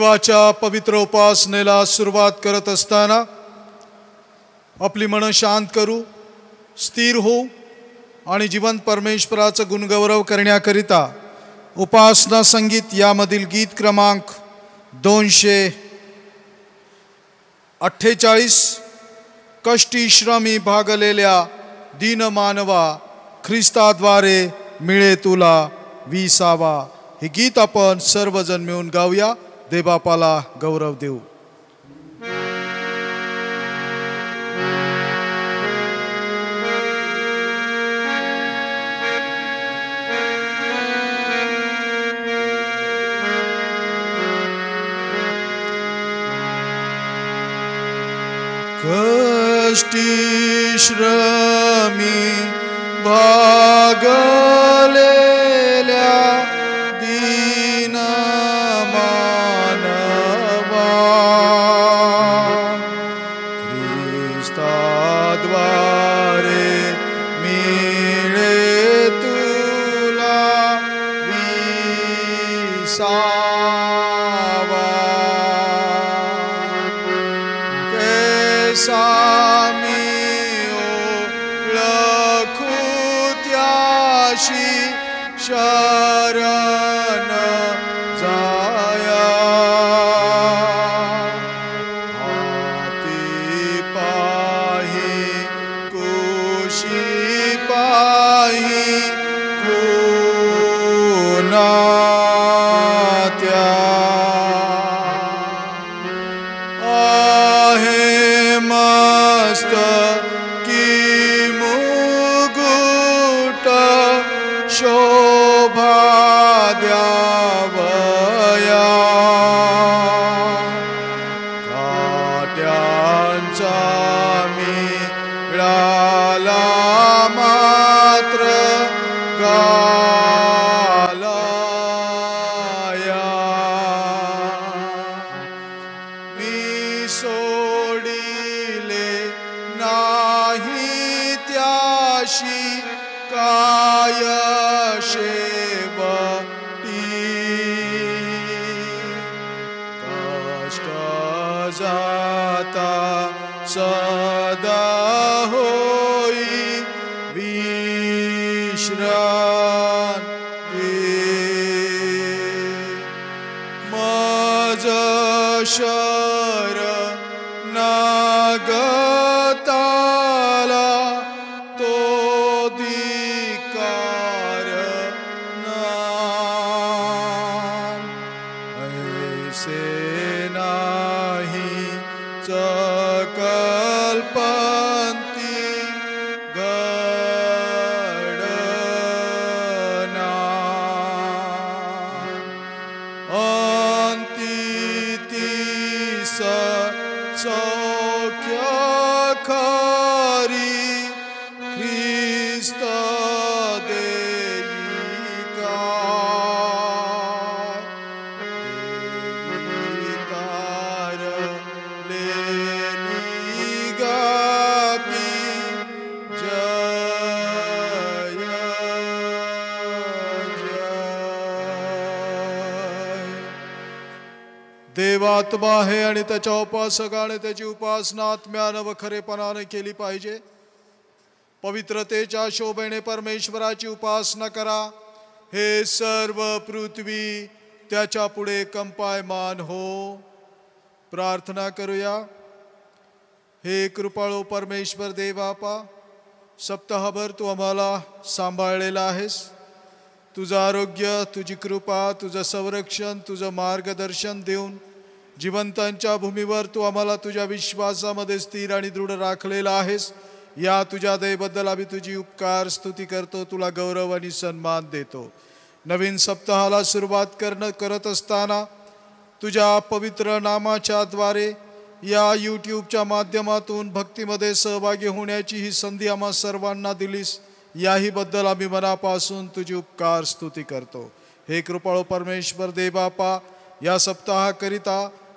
देवाच्या पवित्र उपासनेला सुरुवात करत असताना आपली मन शांत करू स्थिर होऊ आणि जिवंत परमेश्वराचं गुणगौरव करण्याकरिता उपासना संगीत यामधील गीत क्रमांक दोनशे अठ्ठेचाळीस कष्टीश्रमी भागलेल्या दीनमानवा ख्रिस्ताद्वारे मिळे तुला विसावा हे गीत आपण सर्वजण मिळून गाऊया देवापाला गौरव देऊ कष्टी श्रमी भागलेल्या Chaka त्याच्या उपासकाने त्याची उपासना आत्म्यानं व खरेपणानं केली पाहिजे पवित्रतेच्या शोभेने परमेश्वराची उपासना करा हे सर्व पृथ्वी त्याच्या पुढे कंपायमान हो प्रार्थना करूया हे कृपाळो परमेश्वर देवापा सप्ताहभर तू आम्हाला सांभाळलेला आहेस तुझं आरोग्य तुझी कृपा तुझं संरक्षण तुझं मार्गदर्शन देऊन जिवंतांच्या भूमीवर तू आम्हाला तुझ्या विश्वासामध्ये स्थिर आणि दृढ राखलेला आहेस या तुझ्या दयेबद्दल आम्ही तुझी उपकार स्तुती करतो तुला गौरव आणि सन्मान देतो नवीन सप्ताहाला सुरुवात करणं करत असताना तुझ्या पवित्र नामाच्या द्वारे या यूट्यूबच्या माध्यमातून भक्तीमध्ये सहभागी होण्याची ही संधी आम्हा सर्वांना दिलीस याहीबद्दल आम्ही मनापासून तुझी उपकार स्तुती करतो हे कृपाळू परमेश्वर देबापा या सप्ताहाकरिता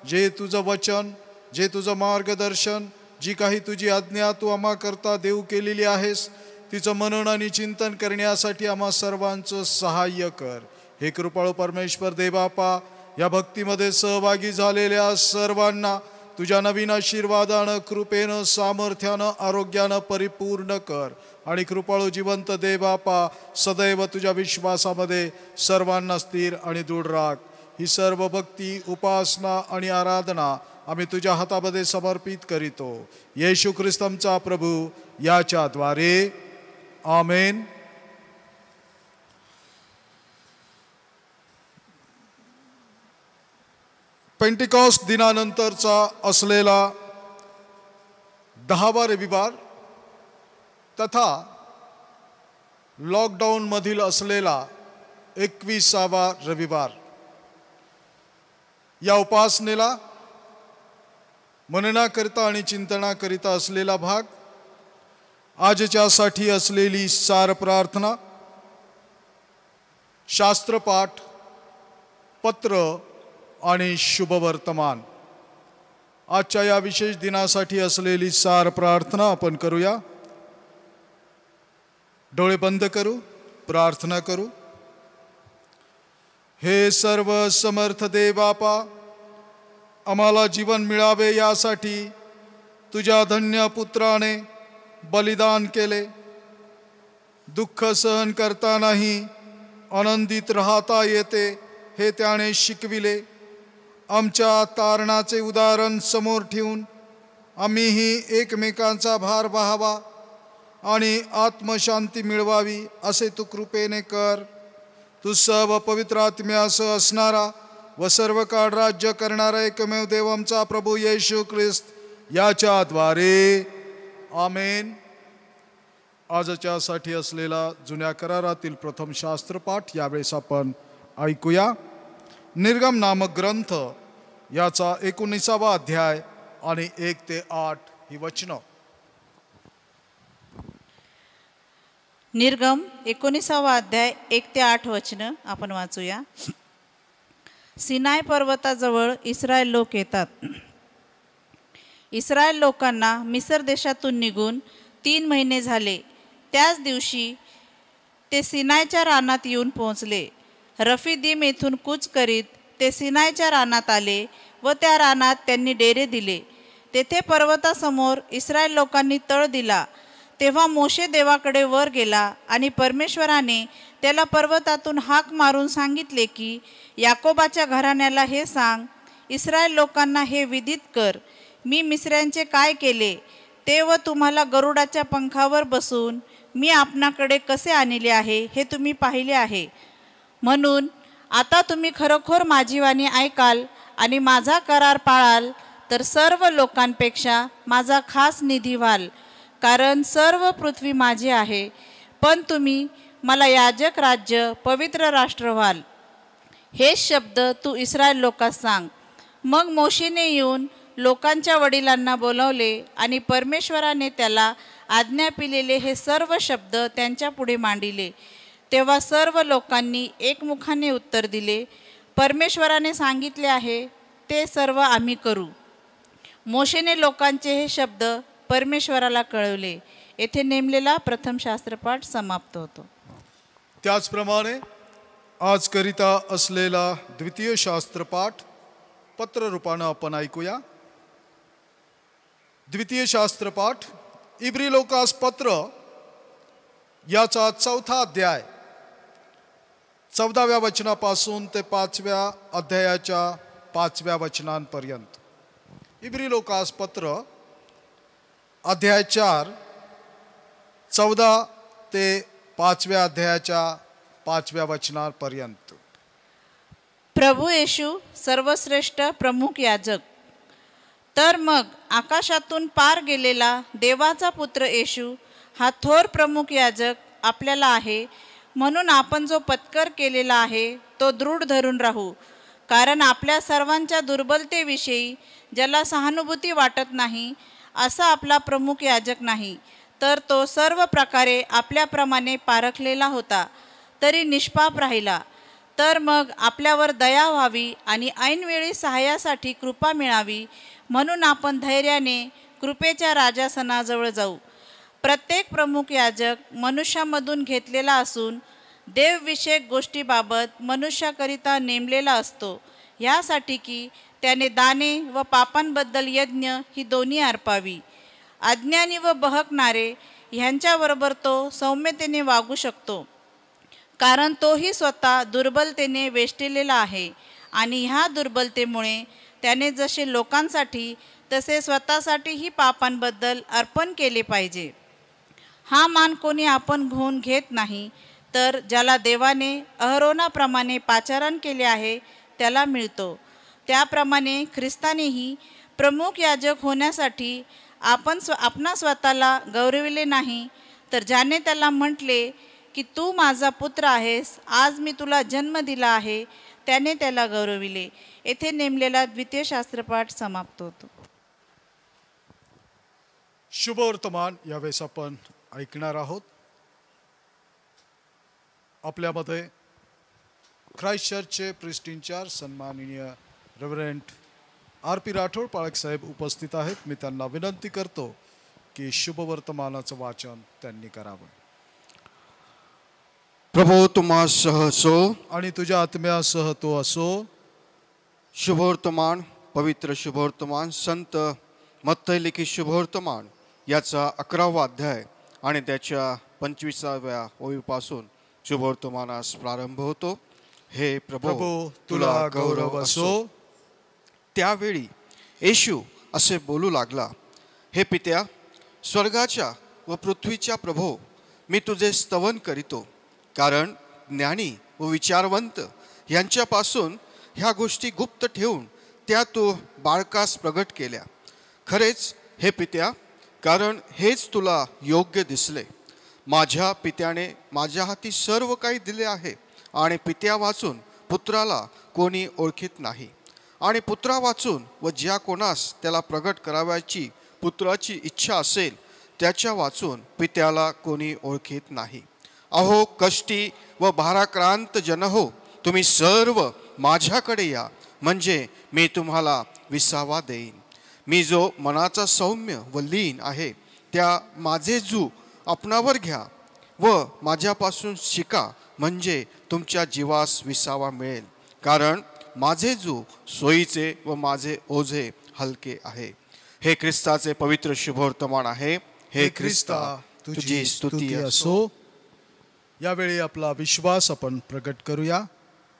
जे तुझं वचन जे तुझं मार्गदर्शन जी काही तुझी आज्ञा तू आम्हा करता देऊ केलेली आहेस तिचं मनन आणि चिंतन करण्यासाठी आम्हा सर्वांचं सहाय्य कर हे कृपाळू परमेश्वर देवापा या भक्तीमध्ये सहभागी झालेल्या सर्वांना तुझ्या नवीन आशीर्वादानं कृपेनं सामर्थ्यानं आरोग्यानं परिपूर्ण कर आणि कृपाळू जिवंत देवापा सदैव तुझ्या विश्वासामध्ये सर्वांना स्थिर आणि दृढ राख ही सर्व भक्ती उपासना आणि आराधना आम्ही तुझ्या हातामध्ये समर्पित करीतो येशू ख्रिस्तमचा प्रभू याच्याद्वारे आमेन पेंटिकॉस दिनानंतरचा असलेला दहावा रविवार तथा लॉकडाऊनमधील असलेला एकविसावा रविवार या उपासनेला मननाकरिता आणि चिंतनाकरिता असलेला भाग आजच्यासाठी असलेली सार प्रार्थना शास्त्रपाठ पत्र आणि शुभवर्तमान आजच्या या विशेष दिनासाठी असलेली सार प्रार्थना आपण करूया डोळे बंद करू प्रार्थना करू हे सर्व समर्थ दे बापा आम्हाला जीवन मिळावे यासाठी तुझ्या धन्य पुत्राने बलिदान केले दुःख सहन करतानाही आनंदित राहता येते हे त्याने शिकविले आमच्या तारणाचे उदाहरण समोर ठेवून आम्हीही एकमेकांचा भार व्हावा आणि आत्मशांती मिळवावी असे तू कृपेने कर तू सर्व पवित्र आत्म्यास असणारा व सर्व काळ राज्य करणारा एकमेव देव आमचा प्रभू येशू ख्रिस्त याच्याद्वारे आमेन आजच्यासाठी असलेला जुन्या करारातील प्रथम शास्त्रपाठ यावेळेस आपण ऐकूया निर्गम नामक ग्रंथ याचा एकोणीसावा अध्याय आणि एक ते आठ ही वचनं निर्गम एकोणीसावा अध्याय एक ते आठ वचनं आपण वाचूया सिनाय पर्वताजवळ इस्रायल लोक येतात इस्रायल लोकांना मिसर देशातून निघून तीन महिने झाले त्याच दिवशी ते सिनायच्या रानात येऊन पोहोचले रफीदीम येथून कूच करीत ते सिनायच्या रानात आले व त्या रानात त्यांनी डेरे दिले तेथे पर्वतासमोर इस्रायल लोकांनी तळ दिला तेव्हा मोशे देवाकडे वर गेला आणि परमेश्वराने त्याला पर्वतातून हाक मारून सांगितले की याकोबाच्या घराण्याला हे सांग इस्रायल लोकांना हे विदित कर मी मिसऱ्यांचे काय केले ते व तुम्हाला गरुडाच्या पंखावर बसून मी आपणाकडे कसे आणले आहे हे तुम्ही पाहिले आहे म्हणून आता तुम्ही खरोखर माझी वाणी ऐकाल आणि माझा करार पाळाल तर सर्व लोकांपेक्षा माझा खास निधी व्हाल कारण सर्व पृथ्वी माझी आहे पण तुम्ही मला याजक राज्य पवित्र राष्ट्र व्हाल हे शब्द तू इस्रायल लोकांस सांग मग मोशीने येऊन लोकांच्या वडिलांना बोलवले आणि परमेश्वराने त्याला आज्ञा पिलेले हे सर्व शब्द त्यांच्या पुढे मांडिले तेव्हा सर्व लोकांनी एकमुखाने उत्तर दिले परमेश्वराने सांगितले आहे ते सर्व आम्ही करू मोशेने लोकांचे हे शब्द परमेश्वराला कळवले येथे नेमलेला प्रथम शास्त्रपाठ समाप्त होतो त्याचप्रमाणे आजकरिता असलेला द्वितीय शास्त्रपाठ पत्ररूपानं आपण ऐकूया द्वितीय शास्त्रपाठ इब्री लोकास पत्र याचा चौथा अध्याय चौदाव्या वचनापासून ते पाचव्या अध्यायाच्या पाचव्या वचनांपर्यंत इब्री लोकास पत्र अध्याय चार चौदा ते पाचव्या अध्यायाच्या पाचव्या वचनापर्यंत प्रभू येशू सर्वश्रेष्ठ प्रमुख याजक तर मग आकाशातून पार गेलेला देवाचा पुत्र येशू हा थोर प्रमुख याजक आपल्याला आहे म्हणून आपण जो पत्कर केलेला आहे तो दृढ धरून राहू कारण आपल्या सर्वांच्या दुर्बलतेविषयी ज्याला सहानुभूती वाटत नाही असा आपला प्रमुख याजक नाही तर तो सर्व प्रकारे आपल्याप्रमाणे पारखलेला होता तरी निष्पाप राहिला तर मग आपल्यावर दया व्हावी आणि ऐनवेळी सहाय्यासाठी कृपा मिळावी म्हणून आपण धैर्याने कृपेच्या राजासनाजवळ जाऊ प्रत्येक प्रमुख याजक मनुष्यामधून घेतलेला असून देवविषयक गोष्टीबाबत मनुष्याकरिता नेमलेला असतो यासाठी की त्याने दाने व पापांबद्दल यज्ञ ही दोन्ही अर्पावी अज्ञानी व बहकणारे ह्यांच्याबरोबर तो सौम्यतेने वागू शकतो कारण तोही स्वतः दुर्बलतेने वेष्टिलेला आहे आणि ह्या दुर्बलतेमुळे त्याने जसे लोकांसाठी तसे स्वतःसाठीही पापांबद्दल अर्पण केले पाहिजे हा मान कोणी आपण घेऊन घेत नाही तर ज्याला देवाने अहरोनाप्रमाणे पाचारण केले आहे त्याला मिळतो त्याप्रमाणे ख्रिस्तानेही प्रमुख याजक होण्यासाठी आपण स्व आपणा स्वतःला गौरविले नाही तर ज्याने त्याला म्हटले की तू माझा पुत्र आहेस आज मी तुला जन्म दिला आहे त्याने त्याला गौरविले येथे नेमलेला द्वितीय शास्त्रपाठ समाप्त होतो शुभवर्तमान यावेळेस आपण ऐकणार आहोत आपल्यामध्ये ख्राईस्ट चर्चचे प्रिस्टिंचार सन्माननीय रेव्हरेंट आर पी राठोड पाळकसाहेब उपस्थित आहेत मी त्यांना विनंती करतो की शुभवर्तमानाचं वाचन त्यांनी करावं प्रभो तुम्हा सह आणि तुझ्या आत्म्यासह तो असो शुभवर्तमान पवित्र शुभवर्तमान संत लिखित शुभवर्तमान याचा अकरावा अध्याय आणि त्याच्या पंचवीसाव्या ओळीपासून शुभवर्तमानास प्रारंभ होतो हे प्रभो तुला गौरव असो त्यावेळी येशू असे बोलू लागला हे पित्या स्वर्गाच्या व पृथ्वीच्या प्रभो मी तुझे स्तवन करीतो कारण ज्ञानी व विचारवंत यांच्यापासून ह्या गोष्टी गुप्त ठेवून त्या तू बाळकास प्रगट केल्या खरेच हे पित्या कारण हेच तुला योग्य दिसले माझ्या पित्याने माझ्या हाती सर्व काही दिले आहे आणि पित्या वाचून पुत्राला कोणी ओळखीत नाही आणि पुत्रा वाचून व ज्या कोणास त्याला प्रगट करावयाची पुत्राची इच्छा असेल त्याच्या वाचून पित्याला कोणी ओळखीत नाही अहो कष्टी व भाराक्रांत जन हो तुम्ही सर्व माझ्याकडे या म्हणजे मी तुम्हाला विसावा देईन मी जो मनाचा सौम्य व लीन आहे त्या माझे जू आपणावर घ्या व माझ्यापासून शिका म्हणजे तुमच्या जीवास विसावा मिळेल कारण माझे जू सोयीचे व माझे ओझे हलके आहे हे ख्रिस्ताचे पवित्र शुभवर्तमान आहे हे ख्रिस्ता तुझी स्तुती असो यावेळी आपला विश्वास आपण प्रकट करूया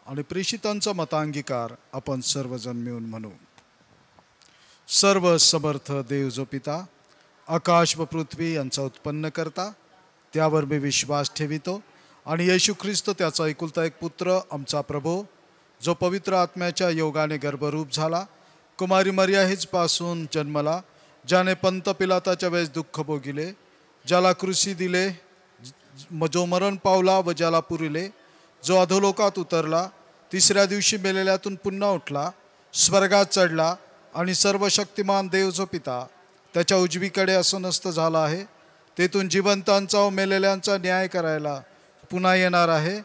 आणि प्रेषितांचा मतांगीकार आपण सर्वजण मिळून म्हणू सर्व समर्थ देव जो पिता आकाश व पृथ्वी यांचा उत्पन्न करता त्यावर मी विश्वास ठेवितो आणि येशू ख्रिस्त त्याचा एकुलता एक पुत्र आमचा प्रभू जो पवित्र आत्म्याच्या योगाने गर्भरूप झाला कुमारी मर्या पासून जन्मला ज्याने पंत पिलाताच्या वेळेस दुःख भोगिले ज्याला कृषी दिले जो मरण पावला व ज्याला पुरिले जो अधोलोकात उतरला तिसऱ्या दिवशी मेलेल्यातून पुन्हा उठला स्वर्गात चढला आणि सर्व शक्तिमान देव जो पिता त्याच्या उजवीकडे नस्त झाला आहे तेथून जिवंतांचा व मेलेल्यांचा न्याय करायला पुन्हा येणार आहे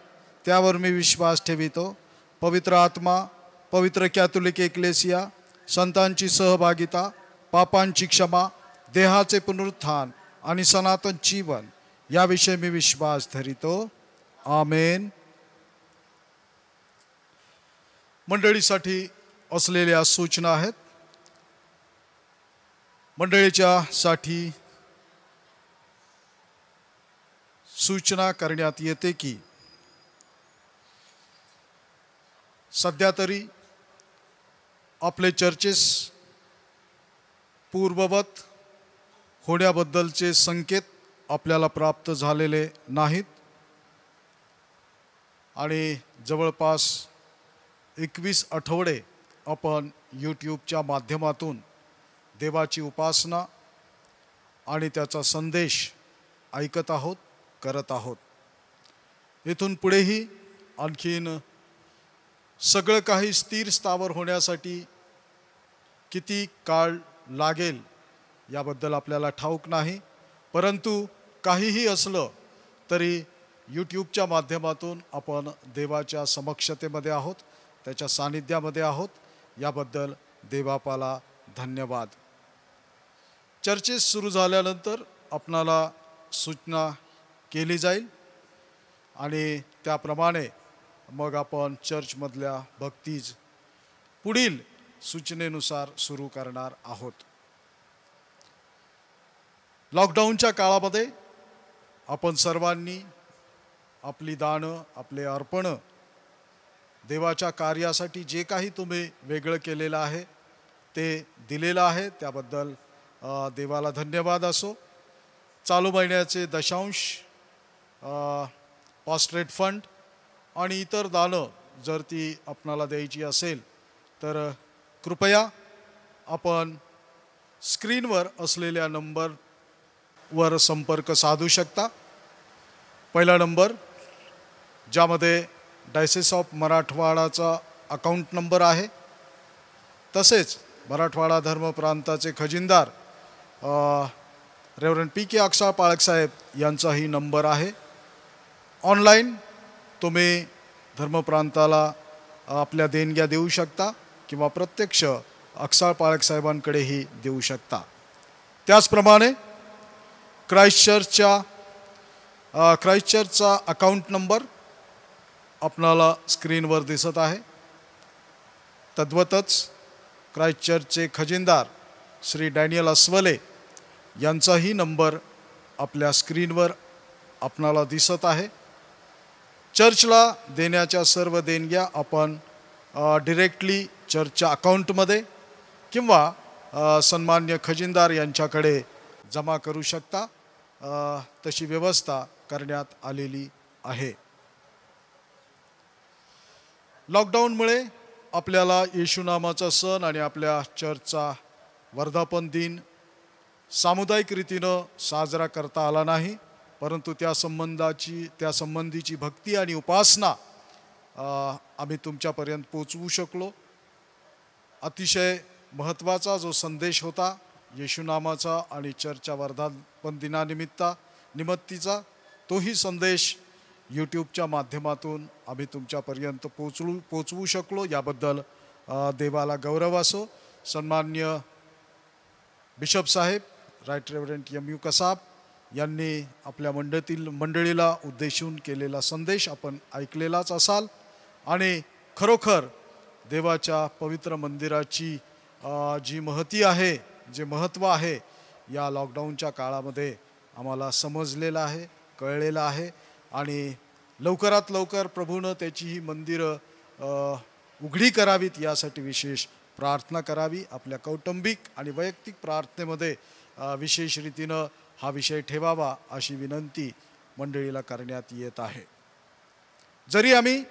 त्यावर मी विश्वास ठेवितो पवित्र आत्मा पवित्र कॅथोलिक एकलेसिया संतांची सहभागिता पापांची क्षमा देहाचे पुनरुत्थान आणि सनातन जीवन याविषयी मी विश्वास धरितो आमेन मंडळीसाठी असलेल्या सूचना आहेत मंडळीच्या साठी सूचना करण्यात येते की सध्या तरी आपले चर्चेस पूर्ववत होण्याबद्दलचे संकेत आपल्याला प्राप्त झालेले नाहीत आणि जवळपास एकवीस आठवडे आपण यूट्यूबच्या माध्यमातून देवाची उपासना आणि त्याचा संदेश ऐकत आहोत करत आहोत इथून पुढेही आणखीन सगळं काही स्थिर स्थावर होण्यासाठी किती काळ लागेल याबद्दल आपल्याला ठाऊक नाही परंतु काहीही असलं तरी यूट्यूबच्या माध्यमातून आपण देवाच्या समक्षतेमध्ये आहोत त्याच्या सानिध्यामध्ये आहोत याबद्दल देवापाला धन्यवाद चर्चेस सुरू झाल्यानंतर आपणाला सूचना केली जाईल आणि त्याप्रमाणे मग आपण चर्चमधल्या भक्तीज पुढील सूचनेनुसार सुरू करणार आहोत लॉकडाऊनच्या काळामध्ये आपण सर्वांनी आपली दानं आपले अर्पणं देवाच्या कार्यासाठी जे काही तुम्ही वेगळं केलेलं आहे ते दिलेलं आहे त्याबद्दल देवाला धन्यवाद असो चालू महिन्याचे दशांश पॉस्ट्रेट फंड आणि इतर दानं जर ती आपणाला द्यायची असेल तर कृपया आपण स्क्रीनवर असलेल्या नंबरवर संपर्क साधू शकता पहिला नंबर ज्यामध्ये डायसेस ऑफ मराठवाडाचा अकाउंट नंबर आहे तसेच मराठवाडा धर्म प्रांताचे खजिनदार रेवरन पी के अक्षाळ पाळकसाहेब यांचाही नंबर आहे ऑनलाईन तुम्ही धर्मप्रांताला आपल्या देणग्या देऊ शकता किंवा प्रत्यक्ष अक्साळ पालकसाहेबांकडेही देऊ शकता त्याचप्रमाणे क्राईस्ट चर्चच्या क्राईस्ट चर्चचा अकाउंट नंबर आपणाला स्क्रीनवर दिसत आहे तद्वतच क्राईस्ट चर्चचे खजिनदार श्री डॅनियल अस्वले यांचाही नंबर आपल्या स्क्रीनवर आपणाला दिसत आहे चर्चला देण्याच्या सर्व देणग्या आपण डिरेक्टली चर्चच्या अकाउंटमध्ये किंवा सन्मान्य खजिनदार यांच्याकडे जमा करू शकता तशी व्यवस्था करण्यात आलेली आहे लॉकडाऊनमुळे आपल्याला येशुनामाचा सण आणि आपल्या चर्चचा वर्धापन दिन सामुदायिक रीतीनं साजरा करता आला नाही परंतु त्या संबंधाची त्या संबंधीची भक्ती आणि उपासना आम्ही तुमच्यापर्यंत पोचवू शकलो अतिशय महत्त्वाचा जो संदेश होता येशुनामाचा आणि चर्चा वर्धापन दिनानिमित्ता निमत्तीचा तोही संदेश यूट्यूबच्या माध्यमातून आम्ही तुमच्यापर्यंत पोचलू पोचवू शकलो याबद्दल देवाला गौरव असो सन्मान्य बिशप साहेब right reverend M U Kasab यांनी आपल्या मंडळीतील मंडळीला उद्देशून केलेला संदेश आपण ऐकलेलाच असाल आणि खरोखर देवाच्या पवित्र मंदिराची जी महती आहे जे महत्त्व आहे या लॉकडाऊनच्या काळामध्ये आम्हाला समजलेलं आहे कळलेलं आहे आणि लवकरात लवकर प्रभूनं त्याची ही मंदिरं उघडी करावीत यासाठी विशेष प्रार्थना करावी आपल्या कौटुंबिक आणि वैयक्तिक प्रार्थनेमध्ये विशेष रीतीनं हा विषय ठेवावा अशी विनंती मंडळीला करण्यात येत आहे जरी आम्ही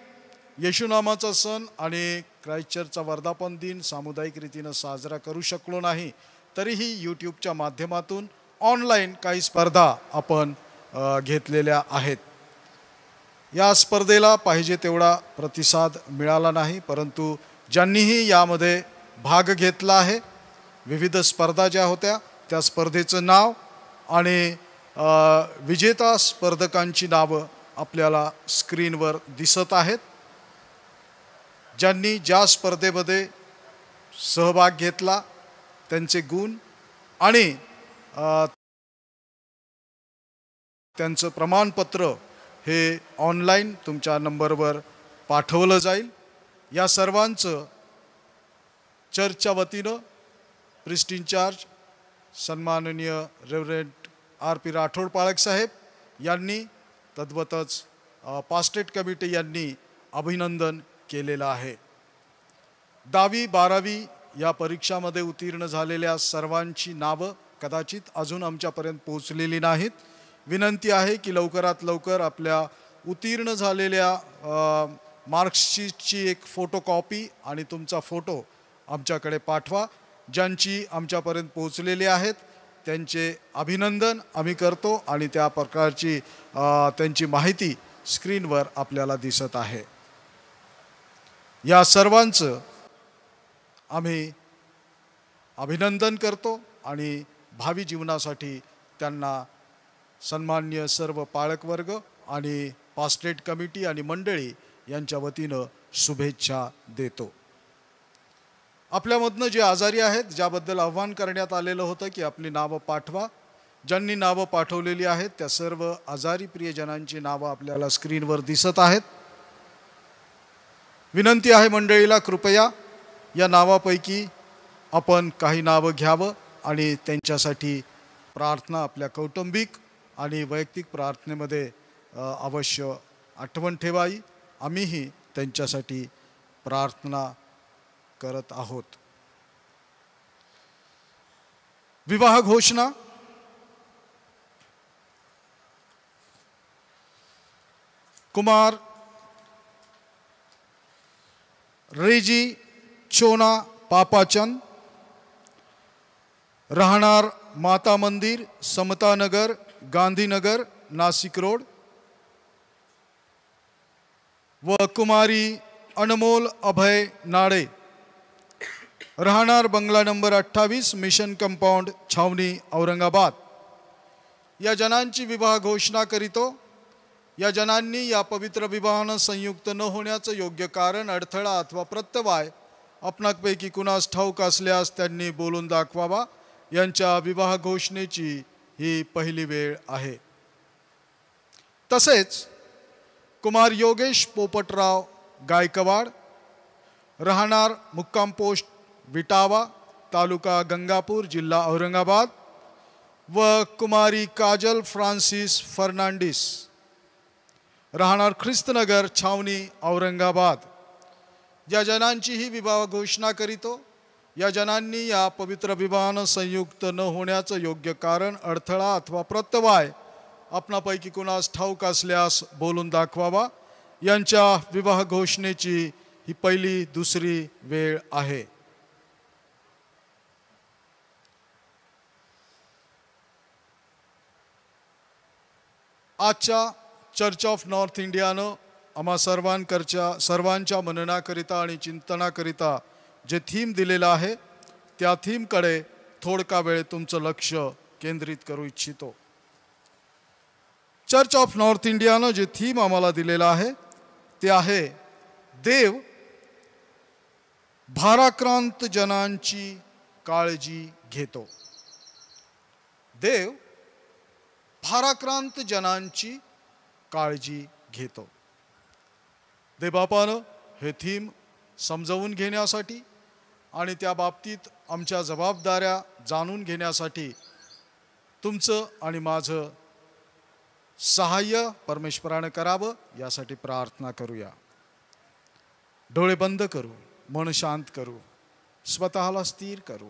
येशुनामाचा सण आणि क्राईस्ट वर्धापन दिन सामुदायिक रीतीनं साजरा करू शकलो नाही तरीही यूट्यूबच्या माध्यमातून ऑनलाईन काही स्पर्धा आपण घेतलेल्या आहेत या स्पर्धेला पाहिजे तेवढा प्रतिसाद मिळाला नाही परंतु ज्यांनीही यामध्ये भाग घेतला आहे विविध स्पर्धा ज्या होत्या त्या स्पर्धेचं नाव आणि विजेता स्पर्धकांची नावं आपल्याला स्क्रीनवर दिसत आहेत ज्यांनी ज्या स्पर्धेमध्ये सहभाग घेतला त्यांचे गुण आणि त्यांचं प्रमाणपत्र हे ऑनलाईन तुमच्या नंबरवर पाठवलं जाईल या सर्वांचं चर्चच्या वतीनं प्रिस्ट इन्चार्ज सन्माननीय रेवरेंट आर पी राठोड पाळकसाहेब साहेब यांनी तद्वतच पास्टेट कमिटी यांनी अभिनंदन केलेलं आहे दहावी बारावी या परीक्षामध्ये उत्तीर्ण झालेल्या सर्वांची नावं कदाचित अजून आमच्यापर्यंत पोहोचलेली नाहीत विनंती आहे की लवकरात लवकर आपल्या उत्तीर्ण झालेल्या मार्कशीटची एक फोटोकॉपी आणि तुमचा फोटो आमच्याकडे पाठवा ज्यांची आमच्यापर्यंत पोहोचलेली आहेत त्यांचे अभिनंदन आम्ही करतो आणि त्या प्रकारची त्यांची माहिती स्क्रीनवर आपल्याला दिसत आहे या सर्वांचं आम्ही अभिनंदन करतो आणि भावी जीवनासाठी त्यांना सन्मान्य सर्व पालकवर्ग आणि पास्टेट कमिटी आणि मंडळी यांच्या वतीनं शुभेच्छा देतो आपल्यामधनं जे आजारी आहेत ज्याबद्दल आव्हान करण्यात आलेलं होतं की आपली नावं पाठवा ज्यांनी नावं पाठवलेली आहेत त्या सर्व आजारी प्रियजनांची नावं आपल्याला स्क्रीनवर दिसत आहेत विनंती आहे मंडळीला कृपया या नावापैकी आपण काही नावं घ्यावं आणि त्यांच्यासाठी प्रार्थना आपल्या कौटुंबिक आणि वैयक्तिक प्रार्थनेमध्ये अवश्य आठवण ठेवाई आम्हीही त्यांच्यासाठी प्रार्थना करत आहोत विवाह घोषणा कुमार रेजी चोना पापाचंद राहणार माता मंदिर समतानगर गांधीनगर नाशिक रोड व कुमारी अनमोल अभय नाडे राहणार बंगला नंबर अठ्ठावीस मिशन कंपाऊंड छावणी औरंगाबाद या जनांची विवाह घोषणा करीतो या जणांनी या पवित्र विवाहानं संयुक्त न होण्याचं योग्य कारण अडथळा अथवा प्रत्यवाय आपणापैकी कुणास ठाऊक असल्यास त्यांनी बोलून दाखवावा यांच्या विवाह घोषणेची ही पहिली वेळ आहे तसेच कुमार योगेश पोपटराव गायकवाड राहणार मुक्काम पोस्ट विटावा तालुका गंगापूर जिल्हा औरंगाबाद व कुमारी काजल फ्रान्सिस फर्नांडिस राहणार ख्रिस्तनगर छावणी औरंगाबाद या जनांची ही विवाह घोषणा करीतो या जनांनी या पवित्र विवाहानं संयुक्त न होण्याचं योग्य कारण अडथळा अथवा प्रत्यवाय आपणापैकी कुणास ठाऊक असल्यास बोलून दाखवावा यांच्या विवाह घोषणेची ही पहिली दुसरी वेळ आहे आजच्या चर्च ऑफ नॉर्थ इंडियानं आम्हा सर्वांकरच्या सर्वांच्या मननाकरिता आणि चिंतनाकरिता जे थीम दिलेलं आहे त्या थीमकडे थोडका वेळ तुमचं लक्ष केंद्रित करू इच्छितो चर्च ऑफ नॉर्थ इंडियानं जे थीम आम्हाला दिलेलं आहे ते आहे देव भाराक्रांत जनांची काळजी घेतो देव भाराक्रांत जनांची काळजी घेतो देबापानं हे थीम समजवून घेण्यासाठी आणि त्या बाबतीत आमच्या जबाबदाऱ्या जाणून घेण्यासाठी तुमचं आणि माझं सहाय्य परमेश्वरानं करावं यासाठी प्रार्थना करूया डोळे बंद करू मन शांत करू स्वतःला स्थिर करू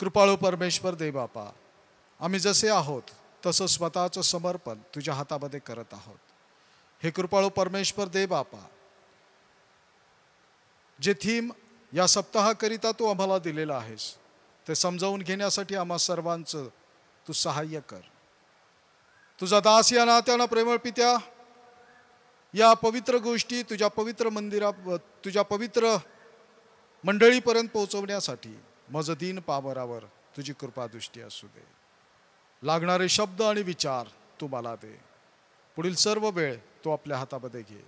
कृपाळू परमेश्वर देबापा आम्ही जसे आहोत तसं स्वतःचं समर्पण तुझ्या हातामध्ये करत आहोत हे कृपाळू परमेश्वर दे बापा जे थीम या सप्ताहाकरिता तू आम्हाला दिलेला आहेस ते समजावून घेण्यासाठी आम्हा सर्वांचं तू सहाय्य कर तुझा दास या नात्यानं प्रेमळ पित्या या पवित्र गोष्टी तुझ्या पवित्र मंदिरा तुझ्या पवित्र मंडळीपर्यंत पोहोचवण्यासाठी मज दिन पावरावर तुझी कृपादृष्टी असू दे लागणारे शब्द आणि विचार मला दे पुढील सर्व वेळ तो आपल्या हातामध्ये घे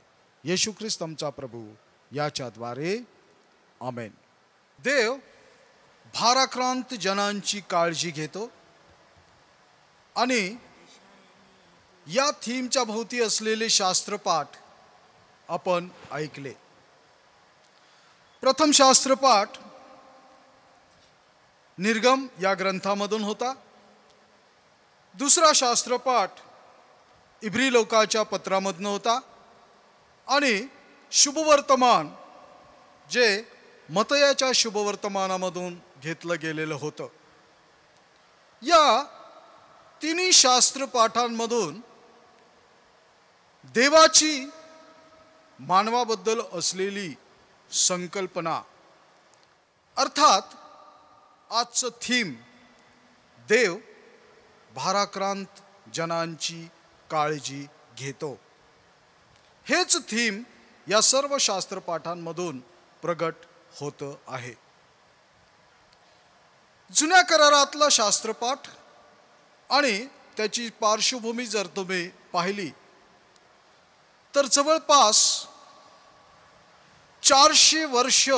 येशू ख्रिस्त आमचा प्रभू याच्याद्वारे आमेन देव भाराक्रांत जनांची काळजी घेतो आणि या थीमच्या भोवती असलेले शास्त्रपाठ आपण ऐकले प्रथम शास्त्रपाठ निर्गम या ग्रंथामधून होता दुसरा शास्त्रपाठ इब्री लोकाच्या पत्रामधनं होता आणि शुभवर्तमान जे मतयाच्या शुभवर्तमानामधून घेतलं गेलेलं होतं या तिन्ही शास्त्रपाठांमधून देवाची मानवाबद्दल असलेली संकल्पना अर्थात आजचं थीम देव भाराक्रांत जनांची काळजी घेतो हेच थीम या सर्व शास्त्रपाठांमधून प्रगट होत आहे जुन्या करारातला शास्त्रपाठ आणि त्याची पार्श्वभूमी जर तुम्ही पाहिली तर जवळपास चारशे वर्ष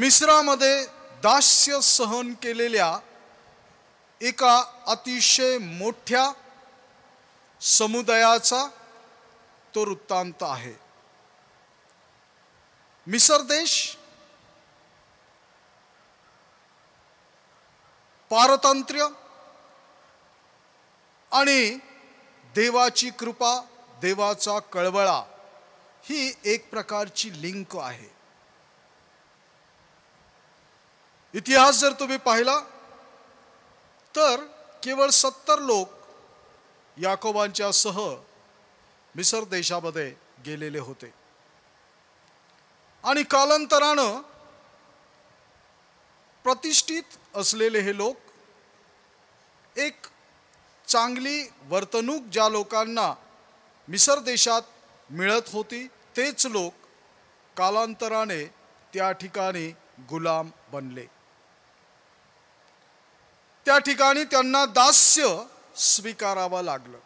मिश्रामध्ये दास्य सहन केलेल्या एका अतिशय मोठ्या समुदायाचा तो वृत्तांत आहे मिसर देश पारतंत्र्य आणि देवाची कृपा देवाचा कळवळा ही एक प्रकारची लिंक आहे इतिहास जर तुम्ही पाहिला तर केवळ सत्तर लोक याकोबांच्या सह मिसर देशामध्ये गेलेले होते आणि कालांतरानं प्रतिष्ठित असलेले हे लोक एक चांगली वर्तणूक ज्या लोकांना मिसर देशात मिळत होती तेच लोक कालांतराने त्या ठिकाणी गुलाम बनले त्या ठिकाणी त्यांना दास्य स्वीकारावं लागलं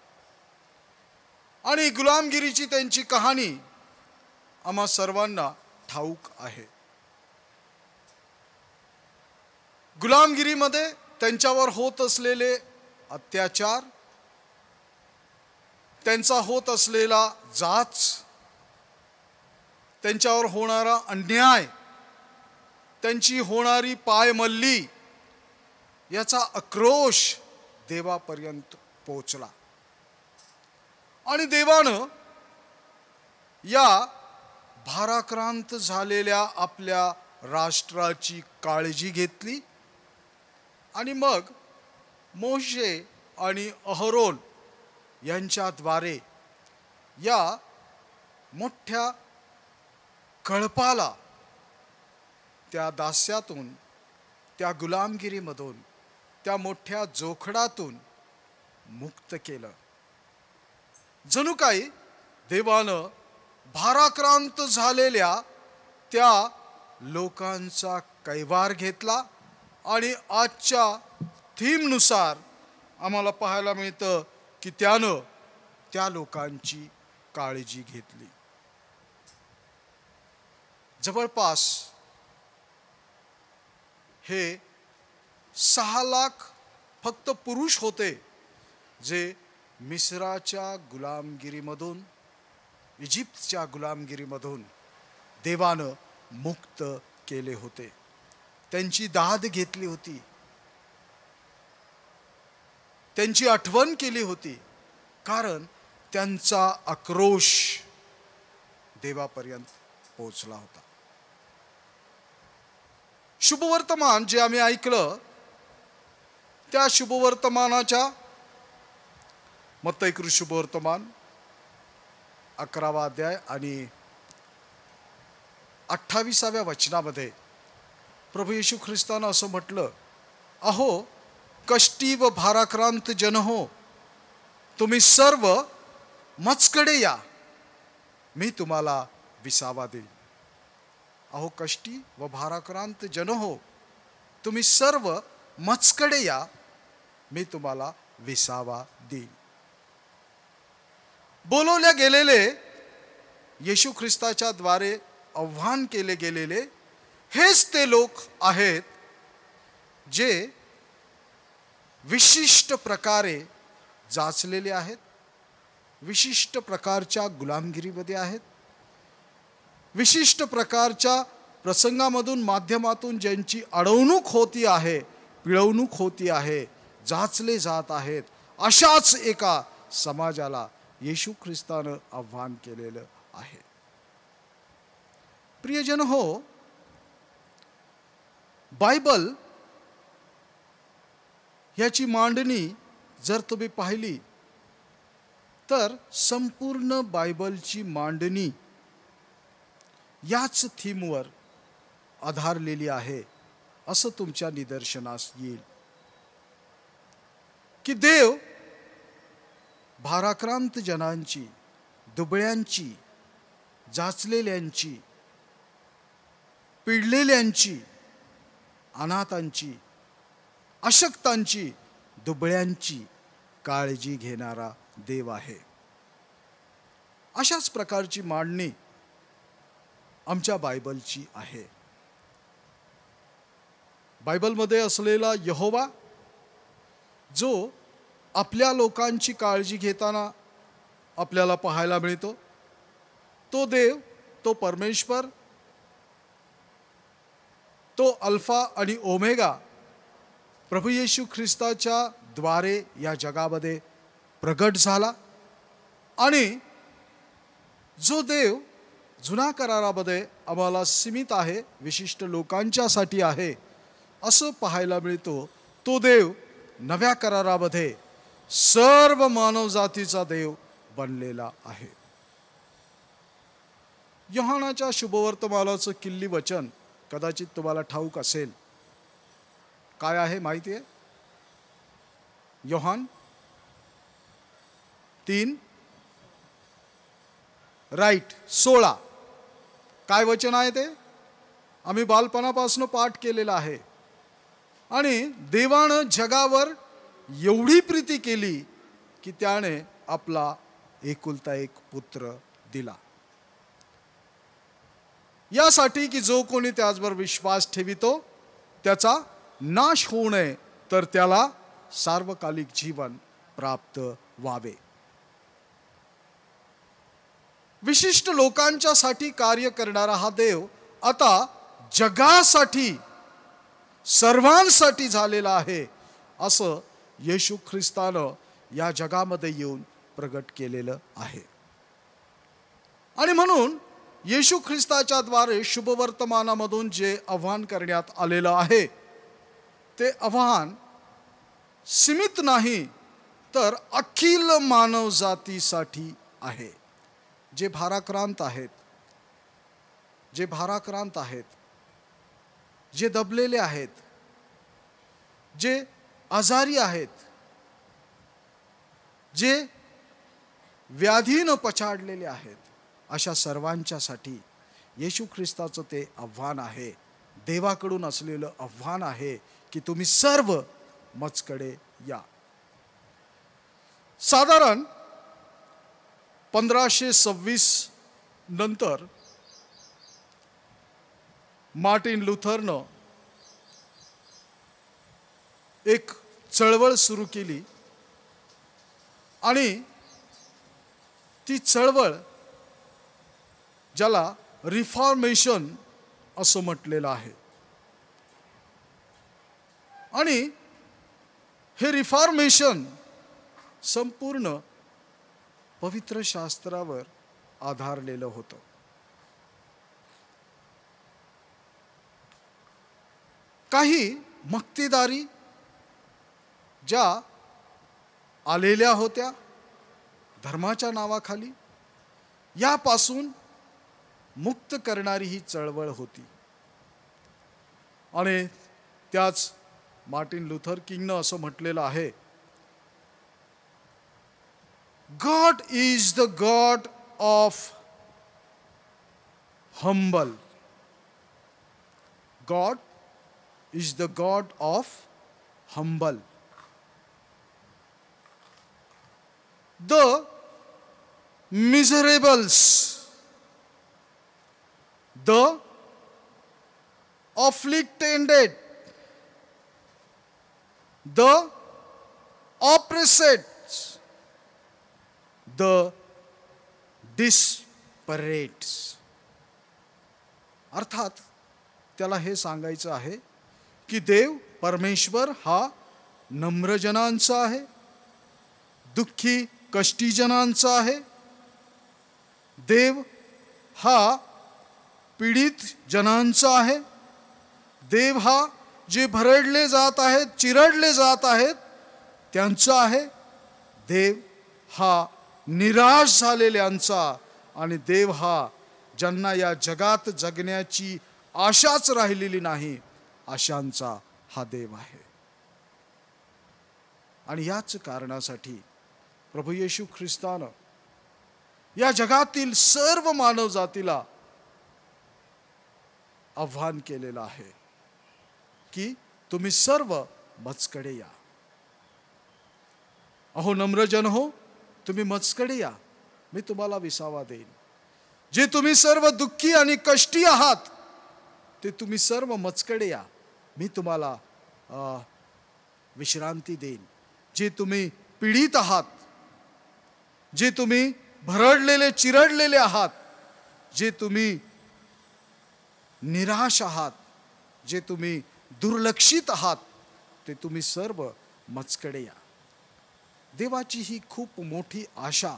आणि गुलामगिरीची त्यांची कहाणी आम्हा सर्वांना ठाऊक आहे गुलामगिरीमध्ये त्यांच्यावर होत असलेले अत्याचार त्यांचा होत असलेला जाच त्यांच्यावर होणारा अन्याय त्यांची होणारी पायमल्ली याचा आक्रोश देवापर्यंत पोचला आणि देवानं या भाराक्रांत झालेल्या आपल्या राष्ट्राची काळजी घेतली आणि मग मोशे आणि अहरोन यांच्याद्वारे या मोठ्या कळपाला त्या दास्यातून त्या गुलामगिरीमधून त्या मोठ्या जोखडातून मुक्त केलं जणू काही देवानं भाराक्रांत झालेल्या त्या लोकांचा कैवार घेतला आणि आजच्या थीमनुसार आम्हाला पाहायला मिळतं की त्यानं त्या लोकांची काळजी घेतली जवळपास हे सहा लाख फक्त पुरुष होते जे मिस्राच्या गुलामगिरीमधून इजिप्तच्या गुलामगिरीमधून देवानं मुक्त केले होते त्यांची दाद घेतली होती त्यांची आठवण केली होती कारण त्यांचा आक्रोश देवापर्यंत पोहोचला होता शुभवर्तमान जे आम्ही ऐकलं त्या शुभवर्तमानाच्या मतैकृत शुभवर्तमान अकरावा अध्याय आणि अठ्ठावीसाव्या वचनामध्ये प्रभू येशू ख्रिस्तानं असं म्हटलं अहो कष्टी व भाराक्रांत जन हो तुम्ही सर्व मचकडे या मी तुम्हाला विसावा देईन अहो कष्टी व भाराक्रांत जन हो तुम्ही सर्व मचकडे या मी तुम्हाला विसावा देईन बोलवल्या गेलेले येशू ख्रिस्ताच्या द्वारे आव्हान केले गेलेले हेच ते लोक आहेत जे विशिष्ट प्रकारे जाचलेले आहेत विशिष्ट प्रकारच्या गुलामगिरीमध्ये आहेत विशिष्ट प्रकारच्या प्रसंगामधून माध्यमातून ज्यांची अडवणूक होती आहे पिळवणूक होती आहे जाचले जात आहेत अशाच एका समाजाला येशू ख्रिस्तानं आव्हान केलेलं आहे प्रियजन हो बायबल ह्याची मांडणी जर तुम्ही पाहिली तर संपूर्ण बायबलची मांडणी याच थीमवर आधारलेली आहे असं तुमच्या निदर्शनास येईल की देव भाराक्रांत जनांची दुबळ्यांची जाचलेल्यांची पिडलेल्यांची अनाथांची अशक्तांची दुबळ्यांची काळजी घेणारा देव आहे अशाच प्रकारची मांडणी आमच्या बायबलची आहे बायबलमध्ये असलेला यहोवा जो आपल्या लोकांची काळजी घेताना आपल्याला पाहायला मिळतो तो देव तो परमेश्वर तो अल्फा आणि ओमेगा प्रभू येशू ख्रिस्ताच्या द्वारे या जगामध्ये प्रगट झाला आणि जो देव जुना करारामध्ये आम्हाला सीमित आहे विशिष्ट लोकांच्यासाठी आहे असं पाहायला मिळतो तो देव नव्या करारामध्ये सर्व मानवजातीचा देव बनलेला आहे योहानाच्या शुभवर्तमानाचं किल्ली वचन कदाचित तुम्हाला ठाऊक असेल काय आहे माहिती आहे योहान तीन राईट सोळा काय वचन आहे ते आम्ही बालपणापासून पाठ केलेलं आहे आणि देवानं जगावर एवढी प्रीती केली की त्याने आपला एकुलता एक पुत्र दिला यासाठी की जो कोणी त्याचवर विश्वास ठेवितो त्याचा नाश होऊ नये तर त्याला सार्वकालिक जीवन प्राप्त व्हावे विशिष्ट लोकांच्यासाठी कार्य करणारा हा देव आता जगासाठी सर्वांसाठी झालेला आहे असं येशू ख्रिस्तानं या जगामध्ये येऊन प्रगट केलेलं आहे आणि म्हणून येशू ख्रिस्ताच्या द्वारे शुभवर्तमानामधून जे आव्हान करण्यात आलेलं आहे ते आव्हान सीमित नाही तर अखिल मानवजातीसाठी आहे जे भाराक्रांत आहेत जे भाराक्रांत आहेत जे दबलेले आहेत जे आजारी आहेत जे व्याधीनं पछाडलेले आहेत अशा सर्वांच्यासाठी येशू ख्रिस्ताचं ते आव्हान आहे देवाकडून असलेलं आव्हान आहे की तुम्ही सर्व मजकडे या साधारण पंधराशे सव्वीस नंतर मार्टिन लुथरनं एक चळवळ सुरू केली आणि ती चळवळ ज्याला रिफॉर्मेशन असं म्हटलेलं आहे आणि हे रिफॉर्मेशन संपूर्ण पवित्र शास्त्रावर आधारलेलं होतं काही मक्तेदारी ज्या आलेल्या होत्या धर्माच्या नावाखाली यापासून मुक्त करणारी ही चळवळ होती आणि त्याच मार्टिन लुथर किंगनं असं म्हटलेलं आहे God is the God of humble God is the God of humble. The miserables, the afflicted, the oppressed, the dispirates. अर्थात त्याला हे सांगायचं आहे की देव परमेश्वर हा नम्रजनांचा आहे दुःखी कष्टीजनांचा आहे देव हा पीडित जनांचा आहे देव हा जे भरडले जात आहेत चिरडले जात आहेत त्यांचा आहे देव हा निराश झालेल्यांचा आणि देव हा ज्यांना या जगात जगण्याची आशाच राहिलेली नाही आशांचा हा देव आहे आणि याच कारणासाठी प्रभू येशू ख्रिस्तानं या जगातील सर्व मानव जातीला आव्हान केलेलं आहे की तुम्ही सर्व मजकडे या अहो नम्रजन हो तुम्ही मजकडे या मी तुम्हाला विसावा देईन जे तुम्ही सर्व दुःखी आणि कष्टी आहात ते तुम्ही सर्व मजकडे या मी तुम्हाला विश्रांती देईन जे तुम्ही पीडित आहात जे तुम्ही भरडलेले चिरडलेले आहात जे तुम्ही निराश आहात जे तुम्ही दुर्लक्षित आहात ते तुम्ही सर्व मचकडे या देवाची ही खूप मोठी आशा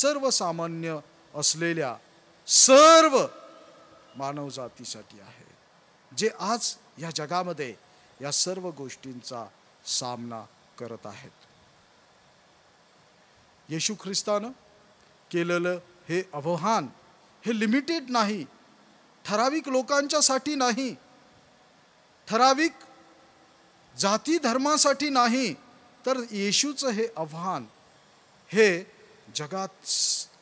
सर्वसामान्य असलेल्या सर्व मानवजातीसाठी आहे जे आज या जगामध्ये या सर्व गोष्टींचा सामना करत आहेत येशू ख्रिस्तानं केलेलं हे आव्हान हे लिमिटेड नाही ठराविक लोकांच्यासाठी नाही ठराविक जाती धर्मासाठी नाही तर येशूचं हे आव्हान हे जगात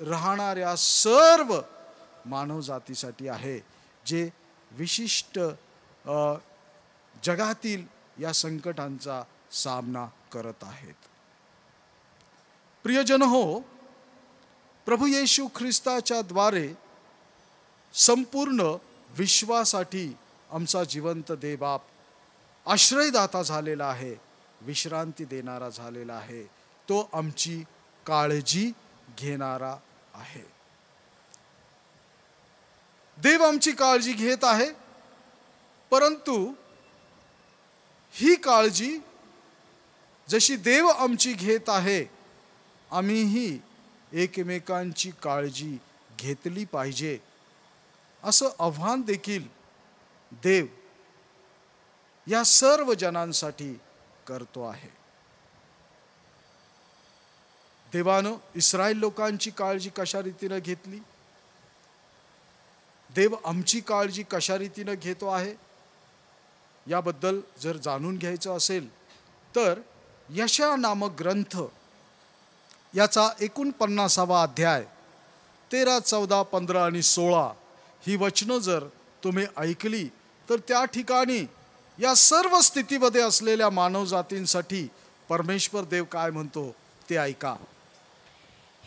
राहणाऱ्या सर्व मानवजातीसाठी आहे जे विशिष्ट जगातील या संकटांचा सामना करत आहेत प्रियजन हो प्रभू येशू ख्रिस्ताच्या द्वारे संपूर्ण विश्वासाठी आमचा जिवंत देबाप आश्रयदाता झालेला आहे विश्रांती देणारा झालेला आहे तो आमची काळजी घेणारा आहे देव आमची काळजी घेत आहे परंतु ही काळजी जशी देव आमची घेत आहे आम्हीही एकमेकांची काळजी घेतली पाहिजे असं आव्हान देखील देव या सर्व जणांसाठी करतो आहे देवानं इस्रायल लोकांची काळजी कशा रीतीनं घेतली देव आमची काळजी कशा रीतीनं घेतो आहे याबद्दल जर जाणून घ्यायचं असेल तर यशा नामक ग्रंथ याचा एकोणपन्नासावा अध्याय तेरा चौदा पंधरा आणि सोळा ही वचनं जर तुम्ही ऐकली तर त्या ठिकाणी या सर्व स्थितीमध्ये असलेल्या मानवजातींसाठी परमेश्वर देव काय म्हणतो ते ऐका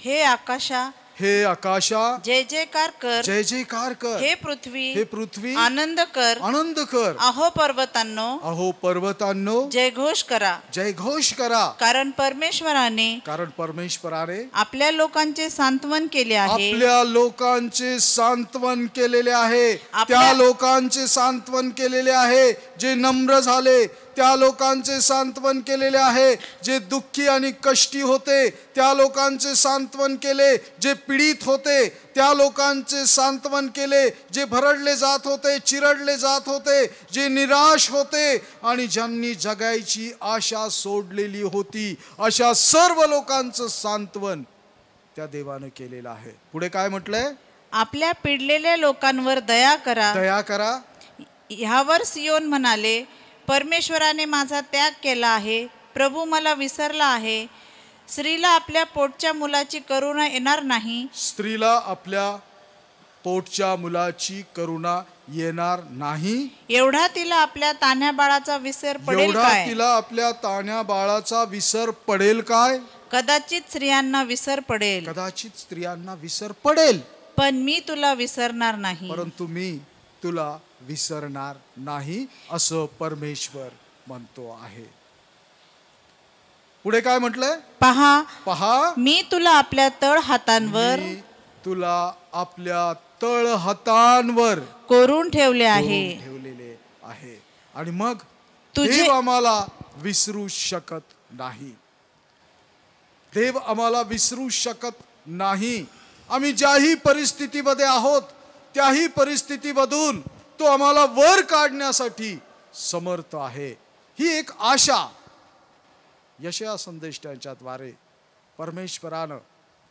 हे आकाशा हे आकाशा जय जयकार कर जय जयकार कर हे पृथ्वी हे पृथ्वी आनंद कर आनंद कर अहो पर्वतांनो अहो पर्वतांनो जय घोष करा जय घोष करा कारण परमेश्वराने कारण परमेश्वराने आपल्या लोकांचे सांत्वन केले आहे आपल्या लोकांचे सांत्वन केलेले आहे त्या लोकांचे सांत्वन केलेले आहे जे नम्र झाले त्या लोकांचे सांत्वन केलेले आहे जे दुःखी आणि कष्टी होते त्या लोकांचे सांत्वन केले जे पीडित होते त्या लोकांचे सांत्वन केले जे भरडले जात होते चिरडले जात होते जे निराश होते आणि ज्यांनी जगायची आशा सोडलेली होती अशा सर्व लोकांचं सांत्वन त्या देवाने केलेलं आहे पुढे काय म्हटलंय आपल्या पिडलेल्या लोकांवर दया करा दया करा ह्यावर सियोन म्हणाले परमेश्वराने माझा त्याग केला आहे प्रभू मला विसरला आहे स्त्रीला आपल्या पोटच्या मुलाची करुणा येणार नाही स्त्रीला आपल्या पोटच्या मुलाची करुणा येणार नाही एवढा तिला आपल्या तान्या बाळाचा विसर पडेल तिला आपल्या ताण्या बाळाचा विसर पडेल काय कदाचित स्त्रियांना विसर पडेल कदाचित स्त्रियांना विसर पडेल पण मी तुला विसरणार नाही परंतु मी तुला विसरणार नाही असं परमेश्वर म्हणतो आहे पुढे काय म्हटलंय पहा पहा मी तुला आपल्या तळ हातांवर तुला आपल्या तळ हातांवर कोरून ठेवले आहे ठेवलेले आहे आणि मग तुझे आम्हाला विसरू शकत नाही देव आम्हाला विसरू शकत नाही आम्ही ज्याही परिस्थितीमध्ये आहोत त्याही परिस्थितीमधून तो आम्हाला वर काढण्यासाठी समर्थ आहे ही एक आशा यशया त्यांच्याद्वारे परमेश्वरानं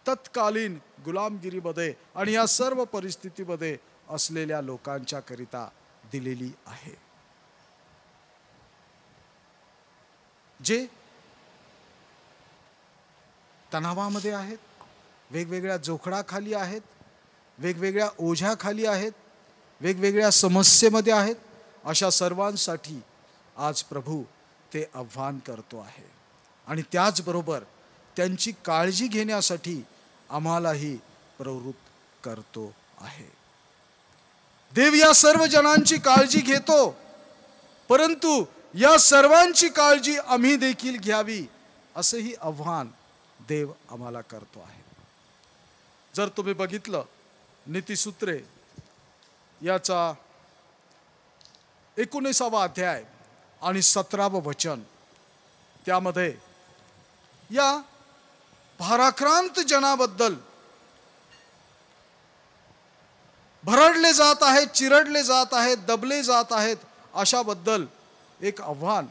तत्कालीन गुलामगिरीमध्ये आणि या सर्व परिस्थितीमध्ये असलेल्या लोकांच्या करिता दिलेली आहे जे तणावामध्ये आहेत वेगवेगळ्या जोखडाखाली आहेत वेगवेगळ्या ओझ्याखाली आहेत वेगवेगळ्या समस्येमध्ये आहेत अशा सर्वांसाठी आज प्रभू ते आव्हान करतो आहे आणि त्याचबरोबर त्यांची काळजी घेण्यासाठी आम्हालाही प्रवृत्त करतो आहे देव या सर्व जणांची काळजी घेतो परंतु या सर्वांची काळजी आम्ही देखील घ्यावी असंही आव्हान देव आम्हाला करतो आहे जर तुम्ही बघितलं नीतिसूत्रे याचा एकोणीसावा अध्याय आणि सतरावं वचन त्यामध्ये या भाराक्रांत जनाबद्दल भरडले जात आहेत चिरडले जात आहेत दबले जात आहेत अशाबद्दल एक आव्हान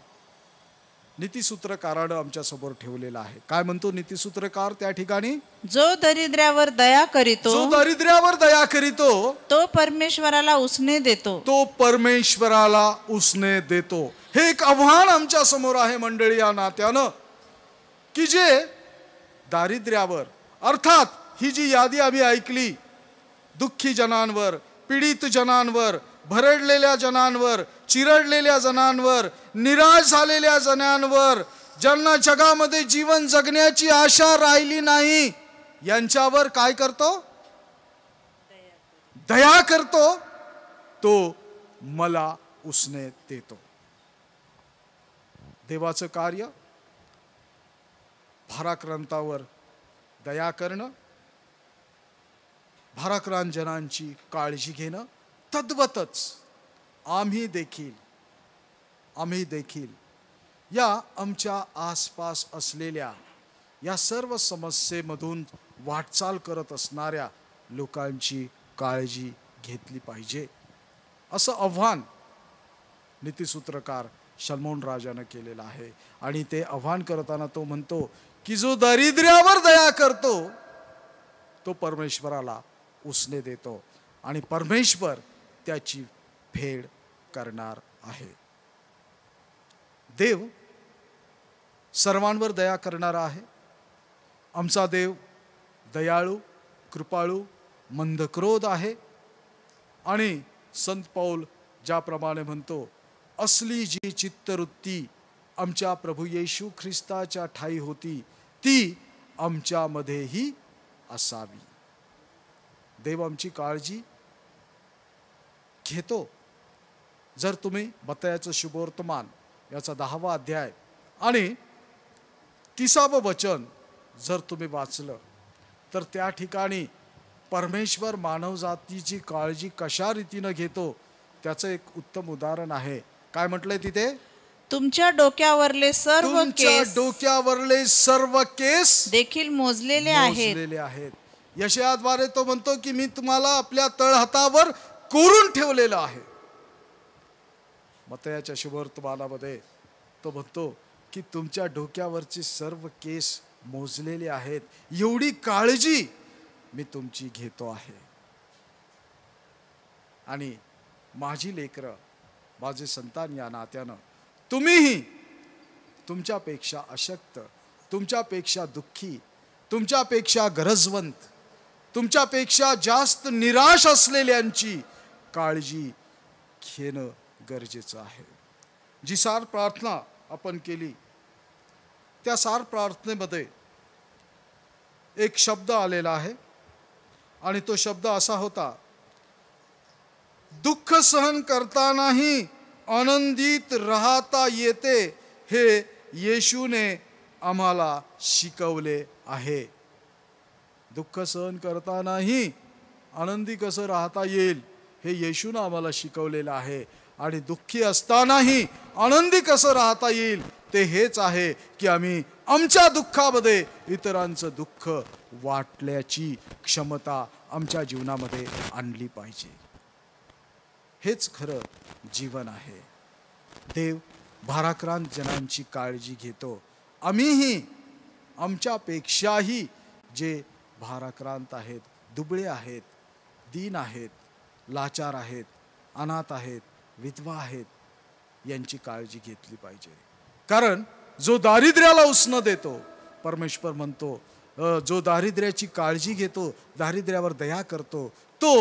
आमच्या आमच्यासमोर ठेवलेला आहे काय म्हणतो नीतिसूत्रकार त्या ठिकाणी जो दरिद्र्यावर दया करीतो जो दरिद्र्यावर दया करीतो तो परमेश्वराला उसने देतो तो परमेश्वराला उसने देतो हे एक आव्हान आमच्या समोर आहे मंडळी या नात्यानं की जे दारिद्र्यावर अर्थात ही जी यादी आम्ही ऐकली दुःखी जनांवर पीडित जनांवर भरडलेल्या जनांवर चिरडलेल्या जनांवर निराश झालेल्या जनांवर ज्यांना जगामध्ये जीवन जगण्याची आशा राहिली नाही यांच्यावर काय करतो दया करतो तो मला उसने देतो देवाचं कार्य भाराक्रांतावर दया करणं भाराक्रांत जनांची काळजी घेणं तद्वतच आम्ही देखील आम्ही देखील या आमच्या आसपास असलेल्या या सर्व समस्येमधून वाटचाल करत असणाऱ्या लोकांची काळजी घेतली पाहिजे असं आव्हान नीतीसूत्रकार शलमोन राजानं केलेलं आहे आणि ते आव्हान करताना तो म्हणतो की जो दारिद्र्यावर दया करतो तो परमेश्वराला उसने देतो आणि परमेश्वर त्याची फेड करणार आहे देव सर्वांवर दया करणारा आहे आमचा देव दयाळू कृपाळू मंदक्रोध आहे आणि संत पौल ज्याप्रमाणे म्हणतो असली जी चित्तवृत्ती आमच्या प्रभू येशू ख्रिस्ताच्या ठाई होती ती आमच्यामध्येही असावी देव आमची काळजी घेतो जर तुम्ही बतयाचं शुभवर्तमान याचा दहावा अध्याय आणि तिसावं वचन जर तुम्ही वाचलं तर त्या ठिकाणी परमेश्वर मानवजातीची काळजी कशा रीतीनं घेतो त्याचं एक उत्तम उदाहरण आहे काय म्हटलंय तिथे तुमच्या डोक्यावरले सर्व डोक्यावरले सर्व केस देखील मोजलेले आहेत मोजलेले आहेत यशयाद्वारे तो म्हणतो की मी तुम्हाला आपल्या तळहातावर कोरून ठेवलेलं आहे मतयाच्या शुभर्त बालामध्ये तो म्हणतो की तुमच्या डोक्यावरची सर्व केस मोजलेले आहेत एवढी काळजी मी तुमची घेतो आहे आणि माझी लेकरं माझे संतान या नात्यानं तुम्हीही तुमच्यापेक्षा अशक्त तुमच्यापेक्षा दुःखी तुमच्यापेक्षा गरजवंत तुमच्यापेक्षा जास्त निराश असलेल्यांची काळजी घेणं गरजेचं आहे जी सार प्रार्थना आपण केली त्या सार प्रार्थनेमध्ये एक शब्द आलेला आहे आणि तो शब्द असा होता दुःख सहन करतानाही आनंदित राहता येते हे येशूने आम्हाला शिकवले आहे दुःख सहन करतानाही आनंदी कसं राहता येईल हे येशून आम्हाला शिकवलेलं आहे आणि दुःखी असतानाही आनंदी कसं राहता येईल ते हेच आहे की आम्ही आमच्या दुःखामध्ये इतरांचं दुःख वाटल्याची क्षमता आमच्या जीवनामध्ये आणली पाहिजे हेच खरं जीवन आहे देव भाराक्रांत जनांची काळजी घेतो आम्हीही आमच्यापेक्षाही जे भाराक्रांत आहेत दुबळे आहेत दीन आहेत लाचार आहेत अनाथ आहेत विधवा आहेत यांची काळजी घेतली पाहिजे कारण जो दारिद्र्याला उष्ण देतो परमेश्वर म्हणतो जो दारिद्र्याची काळजी घेतो दारिद्र्यावर दया करतो तो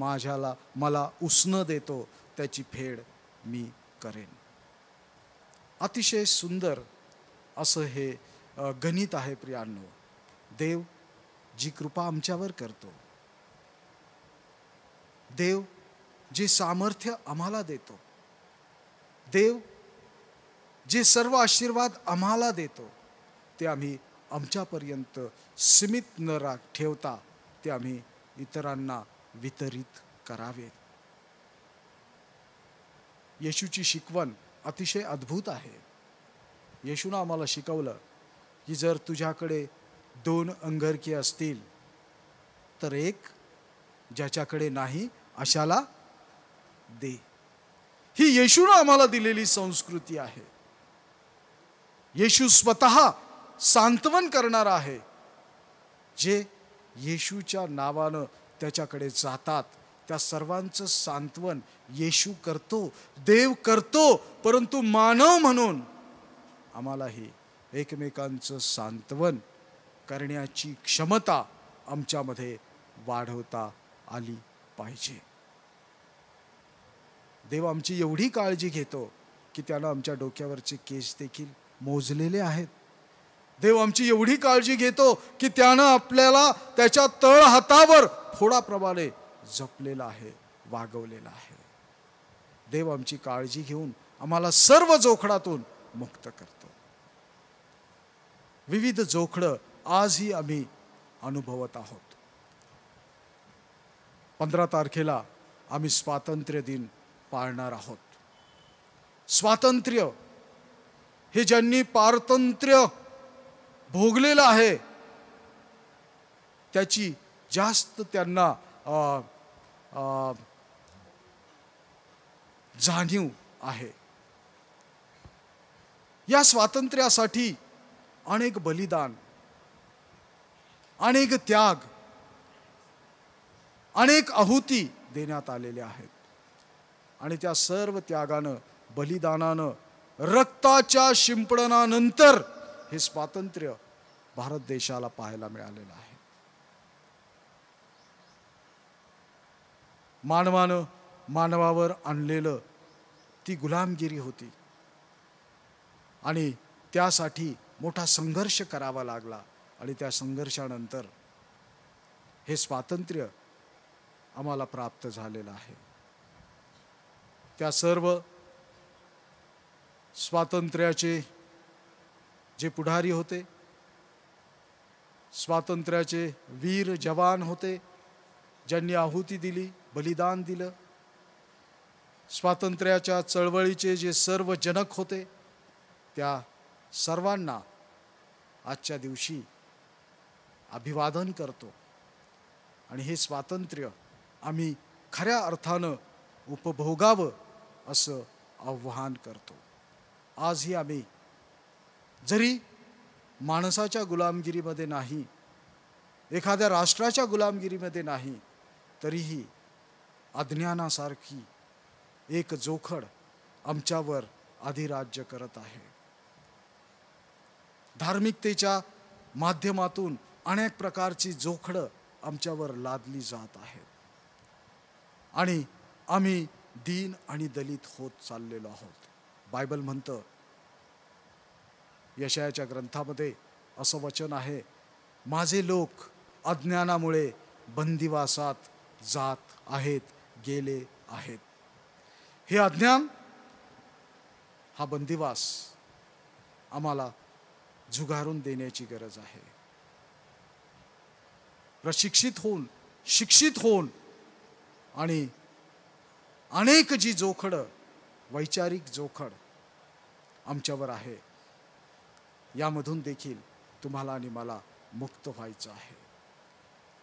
माझ्याला मला उष्ण देतो त्याची फेड मी करेन अतिशय सुंदर असं हे गणित आहे प्रियांनो देव जी कृपा आमच्यावर करतो देव जे सामर्थ्य आम्हाला देतो देव जे सर्व आशीर्वाद आम्हाला देतो ते आम्ही आमच्यापर्यंत सीमित न राख ठेवता ते आम्ही इतरांना वितरित करावे येशूची शिकवण अतिशय अद्भुत आहे येशूनं आम्हाला शिकवलं की जर तुझ्याकडे दोन अंगरकी असतील तर एक ज्याच्याकडे नाही अशाला दे ही येशूनं आम्हाला दिलेली संस्कृती आहे येशू स्वतः सांत्वन करणार आहे जे येशूच्या नावानं त्याच्याकडे जातात त्या सर्वांचं सांत्वन येशू करतो देव करतो परंतु मानव म्हणून आम्हालाही एकमेकांचं सांत्वन करण्याची क्षमता आमच्यामध्ये वाढवता आली पाहिजे देव आमची एवढी काळजी घेतो की त्यानं आमच्या डोक्यावरचे केस देखील मोजलेले आहेत देव आमची एवढी काळजी घेतो की त्यानं आपल्याला त्याच्या तळ हातावर फोडाप्रमाणे जपलेला आहे वागवलेला आहे देव आमची काळजी घेऊन आम्हाला सर्व जोखडातून मुक्त करतो विविध जोखडं आजही आम्ही अनुभवत आहोत पंधरा तारखेला आम्ही स्वातंत्र्य दिन पाळणार आहोत स्वातंत्र्य हे ज्यांनी पारतंत्र्य भोगलेलं आहे त्याची जास्त त्यांना जाणीव आहे या स्वातंत्र्यासाठी अनेक बलिदान अनेक त्याग अनेक आहुती देण्यात आलेल्या आहेत आणि त्या सर्व त्यागानं बलिदानानं रक्ताच्या शिंपडनानंतर हे स्वातंत्र्य भारत देशाला पाहायला मिळालेलं आहे मानवानं मानवावर आणलेलं ती गुलामगिरी होती आणि त्यासाठी मोठा संघर्ष करावा लागला आणि त्या संघर्षानंतर हे स्वातंत्र्य आम्हाला प्राप्त झालेलं आहे त्या सर्व स्वातंत्र्याचे जे पुढारी होते स्वातंत्र्याचे वीर जवान होते ज्यांनी आहुती दिली बलिदान दिलं स्वातंत्र्याच्या चळवळीचे जे सर्व जनक होते त्या सर्वांना आजच्या दिवशी अभिवादन करतो आणि हे स्वातंत्र्य आम्ही खऱ्या अर्थानं उपभोगावं असं आव्हान करतो आजही आम्ही जरी माणसाच्या गुलामगिरीमध्ये नाही एखाद्या राष्ट्राच्या गुलामगिरीमध्ये नाही तरीही अज्ञानासारखी एक जोखड आमच्यावर अधिराज्य करत आहे धार्मिकतेच्या माध्यमातून अनेक प्रकारची जोखडं आमच्यावर लादली जात आहेत आणि आम्ही दीन आणि दलित होत चाललेलो आहोत बायबल म्हणतं यशयाच्या ग्रंथामध्ये असं वचन आहे माझे लोक अज्ञानामुळे बंदिवासात जात आहेत गेले आहेत हे अज्ञान हा बंदिवास आम्हाला झुगारून देण्याची गरज आहे प्रशिक्षित होऊन शिक्षित होऊन आणि अनेक जी जोखडं वैचारिक जोखड आमच्यावर आहे यामधून देखील तुम्हाला आणि मला मुक्त व्हायचं आहे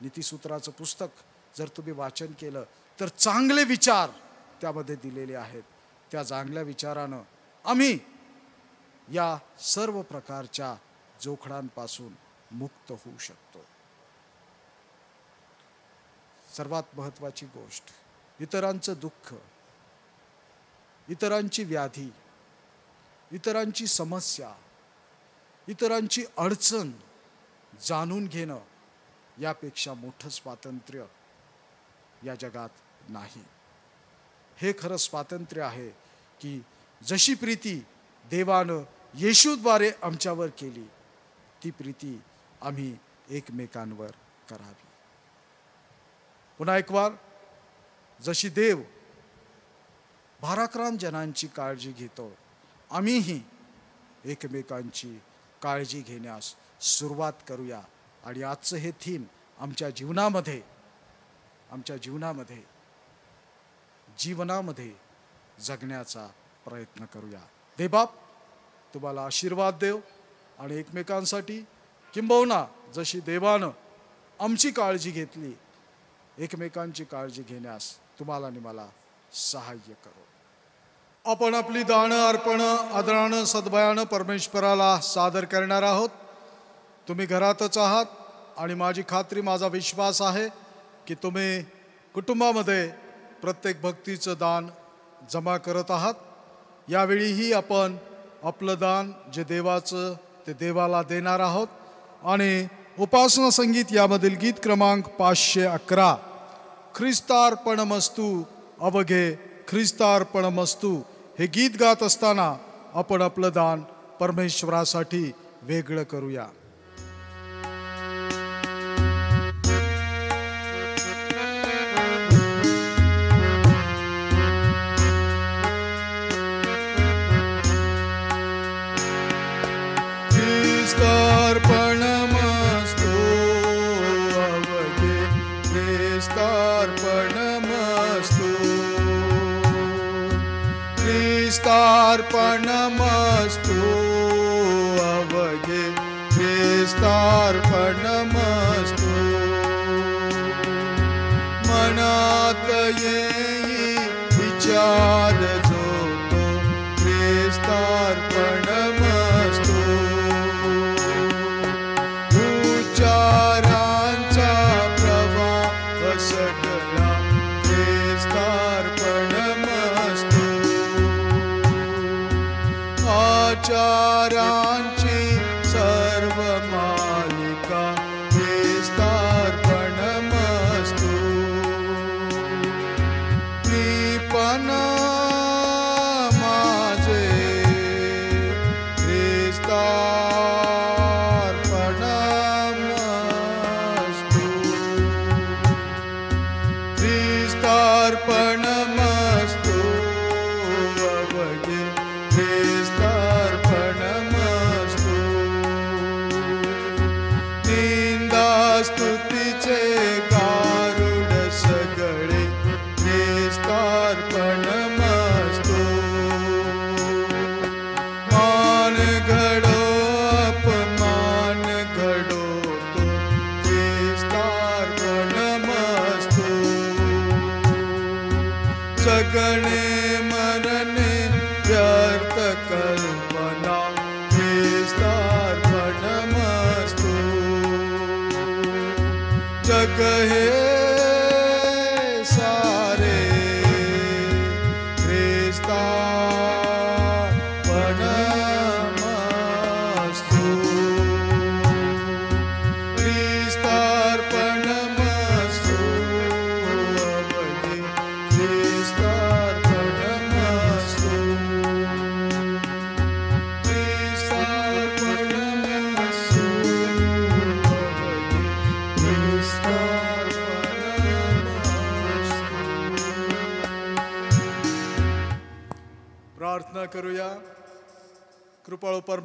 नीतिसूत्राचं पुस्तक जर तुम्ही वाचन केलं तर चांगले विचार त्यामध्ये दिलेले आहेत त्या चांगल्या विचारानं आम्ही या सर्व प्रकारच्या जोखडांपासून मुक्त होऊ शकतो सर्वात महत्त्वाची गोष्ट इतरांचं दुःख इतरांची व्याधी इतरांची समस्या इतरांची अडचण जाणून घेणं यापेक्षा मोठं स्वातंत्र्य या जगात नाही हे खरं स्वातंत्र्य आहे की जशी प्रीती देवानं येशूद्वारे आमच्यावर केली ती प्रीती आम्ही एकमेकांवर करावी पुन्हा एक जशी देव भाराक्रांत जनांची काळजी घेतो आम्हीही एकमेकांची काळजी घेण्यास सुरुवात करूया आणि आजचं हे थीम आमच्या जीवनामध्ये आमच्या जीवनामध्ये जीवनामध्ये जगण्याचा प्रयत्न करूया देबाप तुम्हाला आशीर्वाद देव आणि एकमेकांसाठी किंबहुना जशी देवानं आमची काळजी घेतली एकमेकांची काळजी घेण्यास तुम्हाला आणि मला सहाय्य करो आपण आपली दानं अर्पण आदरानं सद्भयानं परमेश्वराला सादर करणार आहोत तुम्ही घरातच आहात आणि माझी खात्री माझा विश्वास आहे की तुम्ही कुटुंबामध्ये प्रत्येक भक्तीचं दान जमा करत आहात यावेळीही आपण आपलं दान जे देवाचं ते देवाला देणार आहोत आणि उपासना संगीत यामधील गीत क्रमांक पाचशे अकरा मस्तू अवघे मस्तू हे गीत गात असताना आपण आपलं दान परमेश्वरासाठी वेगळं करूया अर्पणमस्तु अवगे ख्रिस्तार्पणमस्तु मनात ये विचार जो तो उच्चारांचा प्रवाह सक चारांच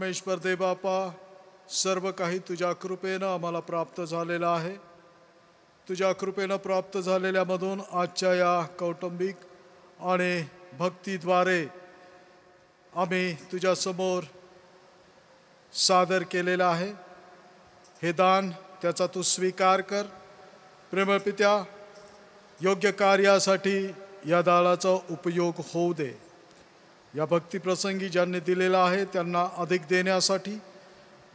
परमेश्वर दे बापा सर्व काही तुझ्या कृपेनं आम्हाला प्राप्त झालेलं आहे तुझ्या कृपेनं प्राप्त झालेल्यामधून आजच्या या कौटुंबिक आणि भक्तीद्वारे आम्ही तुझ्यासमोर सादर केलेलं आहे हे दान त्याचा तू स्वीकार कर प्रेमपित्या योग्य कार्यासाठी या दाळाचा उपयोग होऊ दे या भक्तिप्रसंगी ज्यांनी दिलेला आहे त्यांना अधिक देण्यासाठी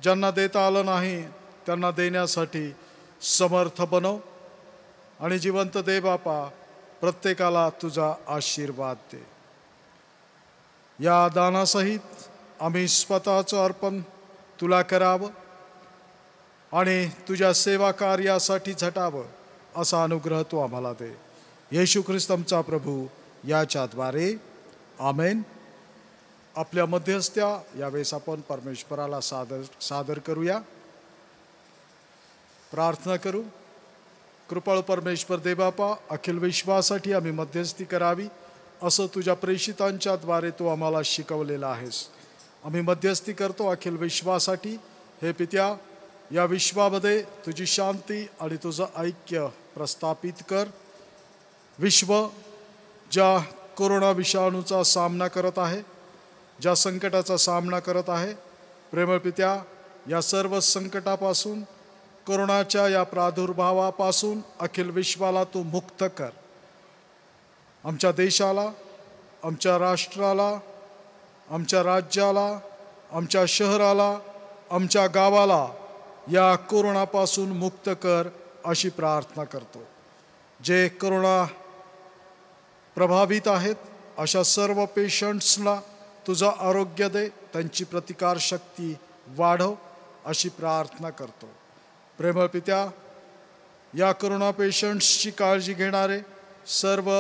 ज्यांना देता आलं नाही त्यांना देण्यासाठी समर्थ बनव आणि जिवंत दे बापा प्रत्येकाला तुझा आशीर्वाद दे या दानासहित आम्ही स्वतःचं अर्पण तुला करावं आणि तुझ्या सेवा कार्यासाठी झटावं असा अनुग्रह तू आम्हाला दे येशू ख्रिस्त प्रभू याच्याद्वारे आमेन आपल्या मध्यस्थ्या यावेळेस आपण परमेश्वराला सादर सादर करूया प्रार्थना करू कृपाळ परमेश्वर देबापा अखिल विश्वासाठी आम्ही मध्यस्थी करावी असं तुझ्या प्रेषितांच्या द्वारे तू आम्हाला शिकवलेला आहेस आम्ही मध्यस्थी करतो अखिल विश्वासाठी हे पित्या या विश्वामध्ये तुझी शांती आणि तुझं ऐक्य प्रस्थापित कर विश्व ज्या कोरोना विषाणूचा सामना करत आहे ज्या संकटाचा सामना करत आहे प्रेमपित्या या सर्व संकटापासून कोरोनाच्या या प्रादुर्भावापासून अखिल विश्वाला तू मुक्त कर आमच्या देशाला आमच्या राष्ट्राला आमच्या राज्याला आमच्या शहराला आमच्या गावाला या कोरोनापासून मुक्त कर अशी प्रार्थना करतो जे कोरोना प्रभावित आहेत अशा सर्व पेशंट्सला तुझं आरोग्य दे त्यांची प्रतिकारशक्ती वाढव अशी प्रार्थना करतो प्रेमपित्या या करोना पेशंट्सची काळजी घेणारे सर्व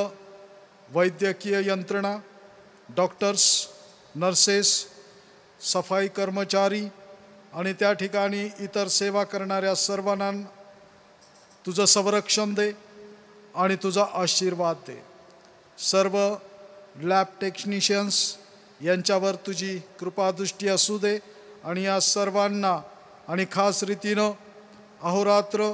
वैद्यकीय यंत्रणा डॉक्टर्स नर्सेस सफाई कर्मचारी आणि त्या ठिकाणी इतर सेवा करणाऱ्या सर्वांना तुझं संरक्षण दे आणि तुझा आशीर्वाद दे सर्व लॅब टेक्निशियन्स यांच्यावर तुझी कृपादृष्टी असू दे आणि या सर्वांना आणि खास रीतीनं अहोरात्र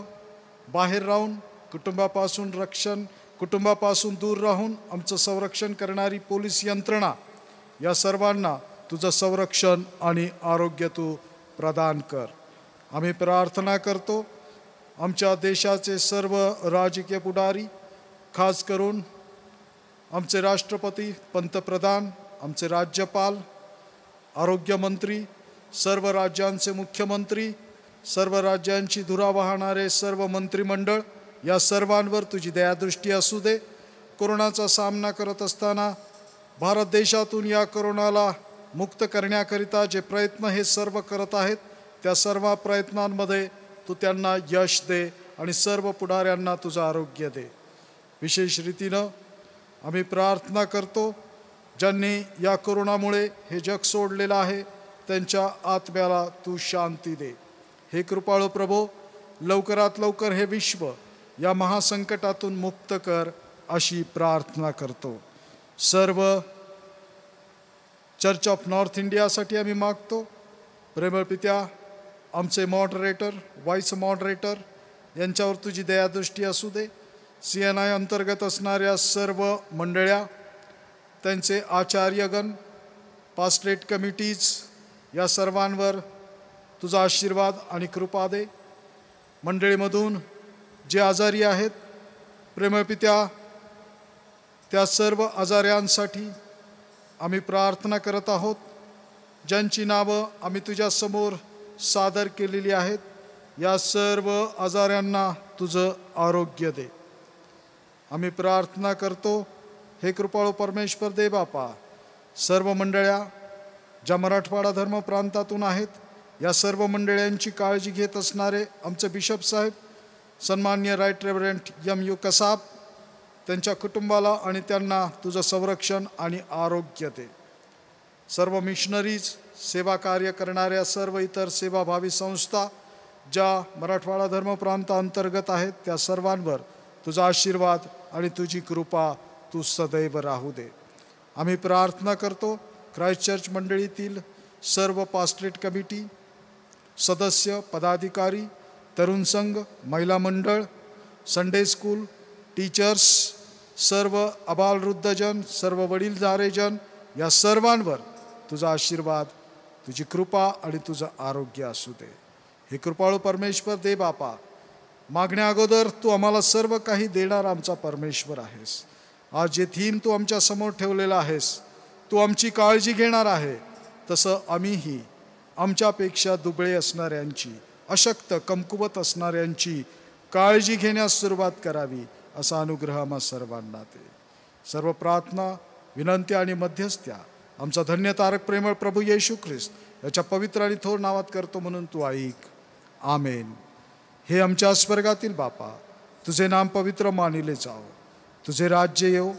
बाहेर राहून कुटुंबापासून रक्षण कुटुंबापासून दूर राहून आमचं संरक्षण करणारी पोलीस यंत्रणा या सर्वांना तुझं संरक्षण आणि आरोग्य तू प्रदान कर आम्ही प्रार्थना करतो आमच्या देशाचे सर्व राजकीय पुढारी खास करून आमचे राष्ट्रपती पंतप्रधान आमचे राज्यपाल आरोग्यमंत्री सर्व राज्यांचे मुख्यमंत्री सर्व राज्यांची धुरा वाहणारे सर्व मंत्रिमंडळ या सर्वांवर तुझी दयादृष्टी असू दे कोरोनाचा सामना करत असताना भारत देशातून या करोनाला मुक्त करण्याकरिता जे प्रयत्न हे सर्व करत आहेत त्या सर्व प्रयत्नांमध्ये तू त्यांना यश दे आणि सर्व पुढाऱ्यांना तुझं आरोग्य दे विशेष रीतीनं आम्ही प्रार्थना करतो ज्यांनी या करुणामुळे हे जग सोडलेलं आहे त्यांच्या आत्म्याला तू शांती दे हे कृपाळू प्रभो लवकरात लवकर हे विश्व या महासंकटातून मुक्त कर अशी प्रार्थना करतो सर्व चर्च ऑफ नॉर्थ इंडियासाठी आम्ही मागतो प्रेमळ आमचे मॉडरेटर वाईस मॉडरेटर यांच्यावर तुझी दयादृष्टी असू दे सी एन आय अंतर्गत असणाऱ्या सर्व मंडळ्या त्यांचे आचार्यगण पास्टरेट कमिटीज या सर्वांवर तुझा आशीर्वाद आणि कृपा दे मंडळीमधून जे आजारी आहेत प्रेमपित्या त्या सर्व आजाऱ्यांसाठी आम्ही प्रार्थना करत आहोत ज्यांची नावं आम्ही तुझ्यासमोर सादर केलेली आहेत या सर्व आजाऱ्यांना तुझं आरोग्य दे आम्ही प्रार्थना करतो हे कृपाळू परमेश्वर दे बापा सर्व मंडळ्या ज्या मराठवाडा धर्म प्रांतातून आहेत या सर्व मंडळ्यांची काळजी घेत असणारे आमचे बिशप साहेब सन्मान्य right reverend M U Kasab त्यांच्या कुटुंबाला आणि त्यांना तुझं संरक्षण आणि आरोग्य दे सर्व मिशनरीज सेवा कार्य करणाऱ्या सर्व इतर सेवाभावी संस्था ज्या मराठवाडा धर्म अंतर्गत आहेत त्या सर्वांवर तुझा आशीर्वाद आणि तुझी कृपा तू सदैव राहू दे आम्ही प्रार्थना करतो क्राईस्ट चर्च मंडळीतील सर्व पास्टरेट कमिटी सदस्य पदाधिकारी तरुण संघ महिला मंडळ संडे स्कूल टीचर्स सर्व अबालवृद्धजन सर्व वडीलधारेजन या सर्वांवर तुझा आशीर्वाद तुझी कृपा आणि तुझं आरोग्य असू दे हे कृपाळू परमेश्वर दे बापा मागण्या अगोदर तू आम्हाला सर्व काही देणारा आमचा परमेश्वर आहेस आज जे थीम तू आमच्यासमोर ठेवलेला आहेस तू आमची काळजी घेणार आहे तसं आम्हीही आमच्यापेक्षा दुबळे असणाऱ्यांची अशक्त कमकुवत असणाऱ्यांची काळजी घेण्यास सुरुवात करावी असा अनुग्रह आम्हा सर्वांना ते सर्व प्रार्थना विनंत्या आणि मध्यस्थ्या आमचा धन्य तारक प्रेमळ प्रभू येशू ख्रिस्त याच्या पवित्र आणि थोर नावात करतो म्हणून तू ऐक आमेन हे आमच्या स्वर्गातील बापा तुझे नाम पवित्र मानिले जावं तुझे राज्य येऊ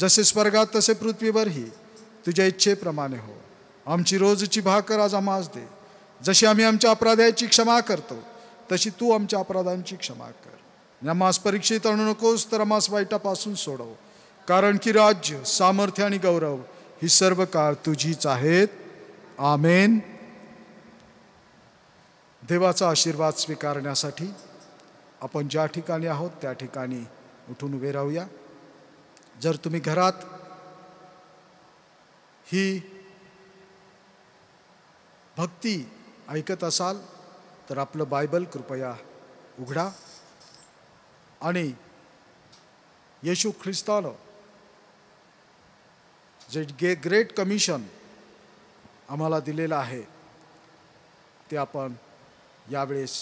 जसे स्वर्गात तसे पृथ्वीवरही तुझ्या इच्छेप्रमाणे हो आमची रोजची भाकर आज आम्हास दे जशी आम्ही आमच्या अपराधाची क्षमा करतो तशी तू आमच्या अपराधांची क्षमा कर नमास परीक्षित आणू नकोस तर आम्हास वाईटापासून सोडव कारण की राज्य सामर्थ्य आणि गौरव ही सर्व काळ तुझीच आहेत आमेन देवाचा आशीर्वाद स्वीकारण्यासाठी आपण ज्या ठिकाणी आहोत त्या ठिकाणी उठून उभे राहूया जर तुम्ही घरात ही भक्ती ऐकत असाल तर आपलं बायबल कृपया उघडा आणि येशू ख्रिस्तानं जे गे ग्रेट कमिशन आम्हाला दिलेलं आहे ते आपण यावेळेस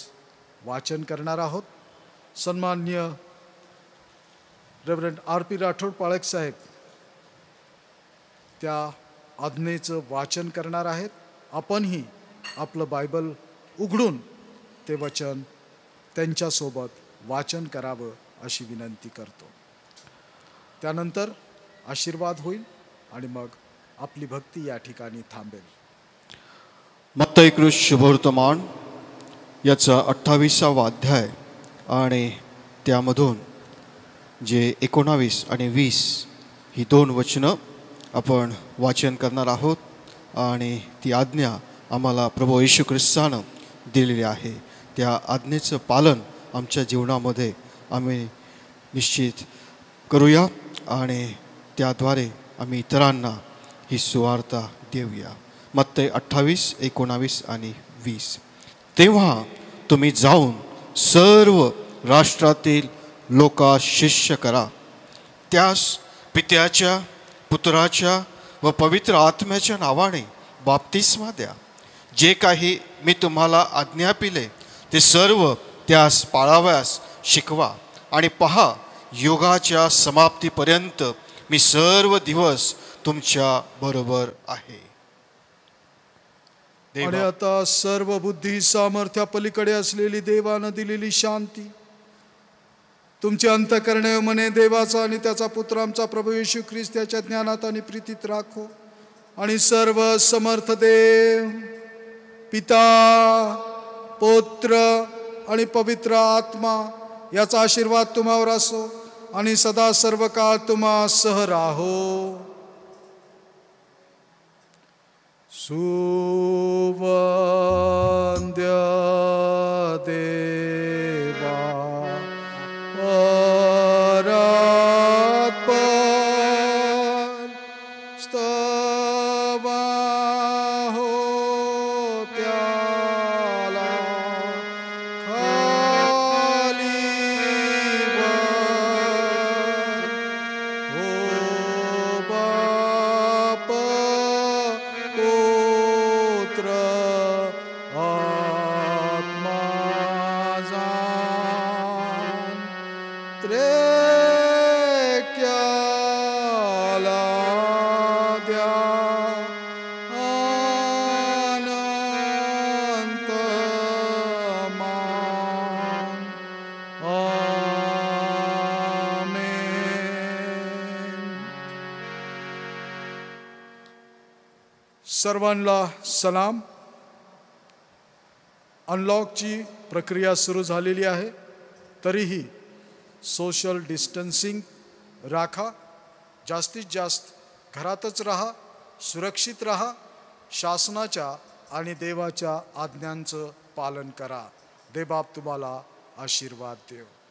वाचन करणार आहोत सन्मान्य रेवरेंट आर पी राठोड पाळक साहेब त्या आज्ञेचं वाचन करणार आहेत आपणही आपलं बायबल उघडून ते वचन त्यांच्यासोबत वाचन करावं अशी विनंती करतो त्यानंतर आशीर्वाद होईल आणि मग आपली भक्ती या ठिकाणी थांबेल मत्तयकृष शुभवर्तमान याचा अठ्ठावीसावा अध्याय आणि त्यामधून जे एकोणावीस आणि वीस ही दोन वचनं आपण वाचन करणार आहोत आणि ती आज्ञा आम्हाला प्रभू येशू ख्रिस्तानं दिलेली आहे त्या आज्ञेचं पालन आमच्या जीवनामध्ये आम्ही निश्चित करूया आणि त्याद्वारे आम्ही इतरांना ही सुवार्ता देऊया ते अठ्ठावीस एकोणावीस आणि वीस तेव्हा तुम्ही जाऊन सर्व राष्ट्रातील लोका शिष्य करा त्यास पित्याच्या पुत्राच्या व पवित्र आत्म्याच्या नावाने बाप्तिस्मा द्या जे काही मी तुम्हाला आज्ञा पिले ते सर्व त्यास पाळाव्यास शिकवा आणि पहा योगाच्या समाप्तीपर्यंत मी सर्व दिवस तुमच्या बरोबर आहे आता सर्व बुद्धी सामर्थ्या पलीकडे असलेली देवानं दिलेली शांती तुमचे अंतकरणे मने देवाचा आणि त्याचा पुत्र आमचा प्रभू येशू ख्रिस्त त्याच्या ज्ञानात आणि प्रीतीत राखो आणि सर्व समर्थ देव पिता पोत्र आणि पवित्र आत्मा याचा आशीर्वाद तुम्हावर असो आणि सदा सर्व काळ तुम्हा सह राहो सुवंद्या दे सलाम अनलॉकची प्रक्रिया सुरू झालेली आहे तरीही सोशल डिस्टन्सिंग राखा जास्तीत जास्त घरातच रहा सुरक्षित रहा शासनाच्या आणि देवाच्या आज्ञांचं पालन करा देबाब तुम्हाला आशीर्वाद देव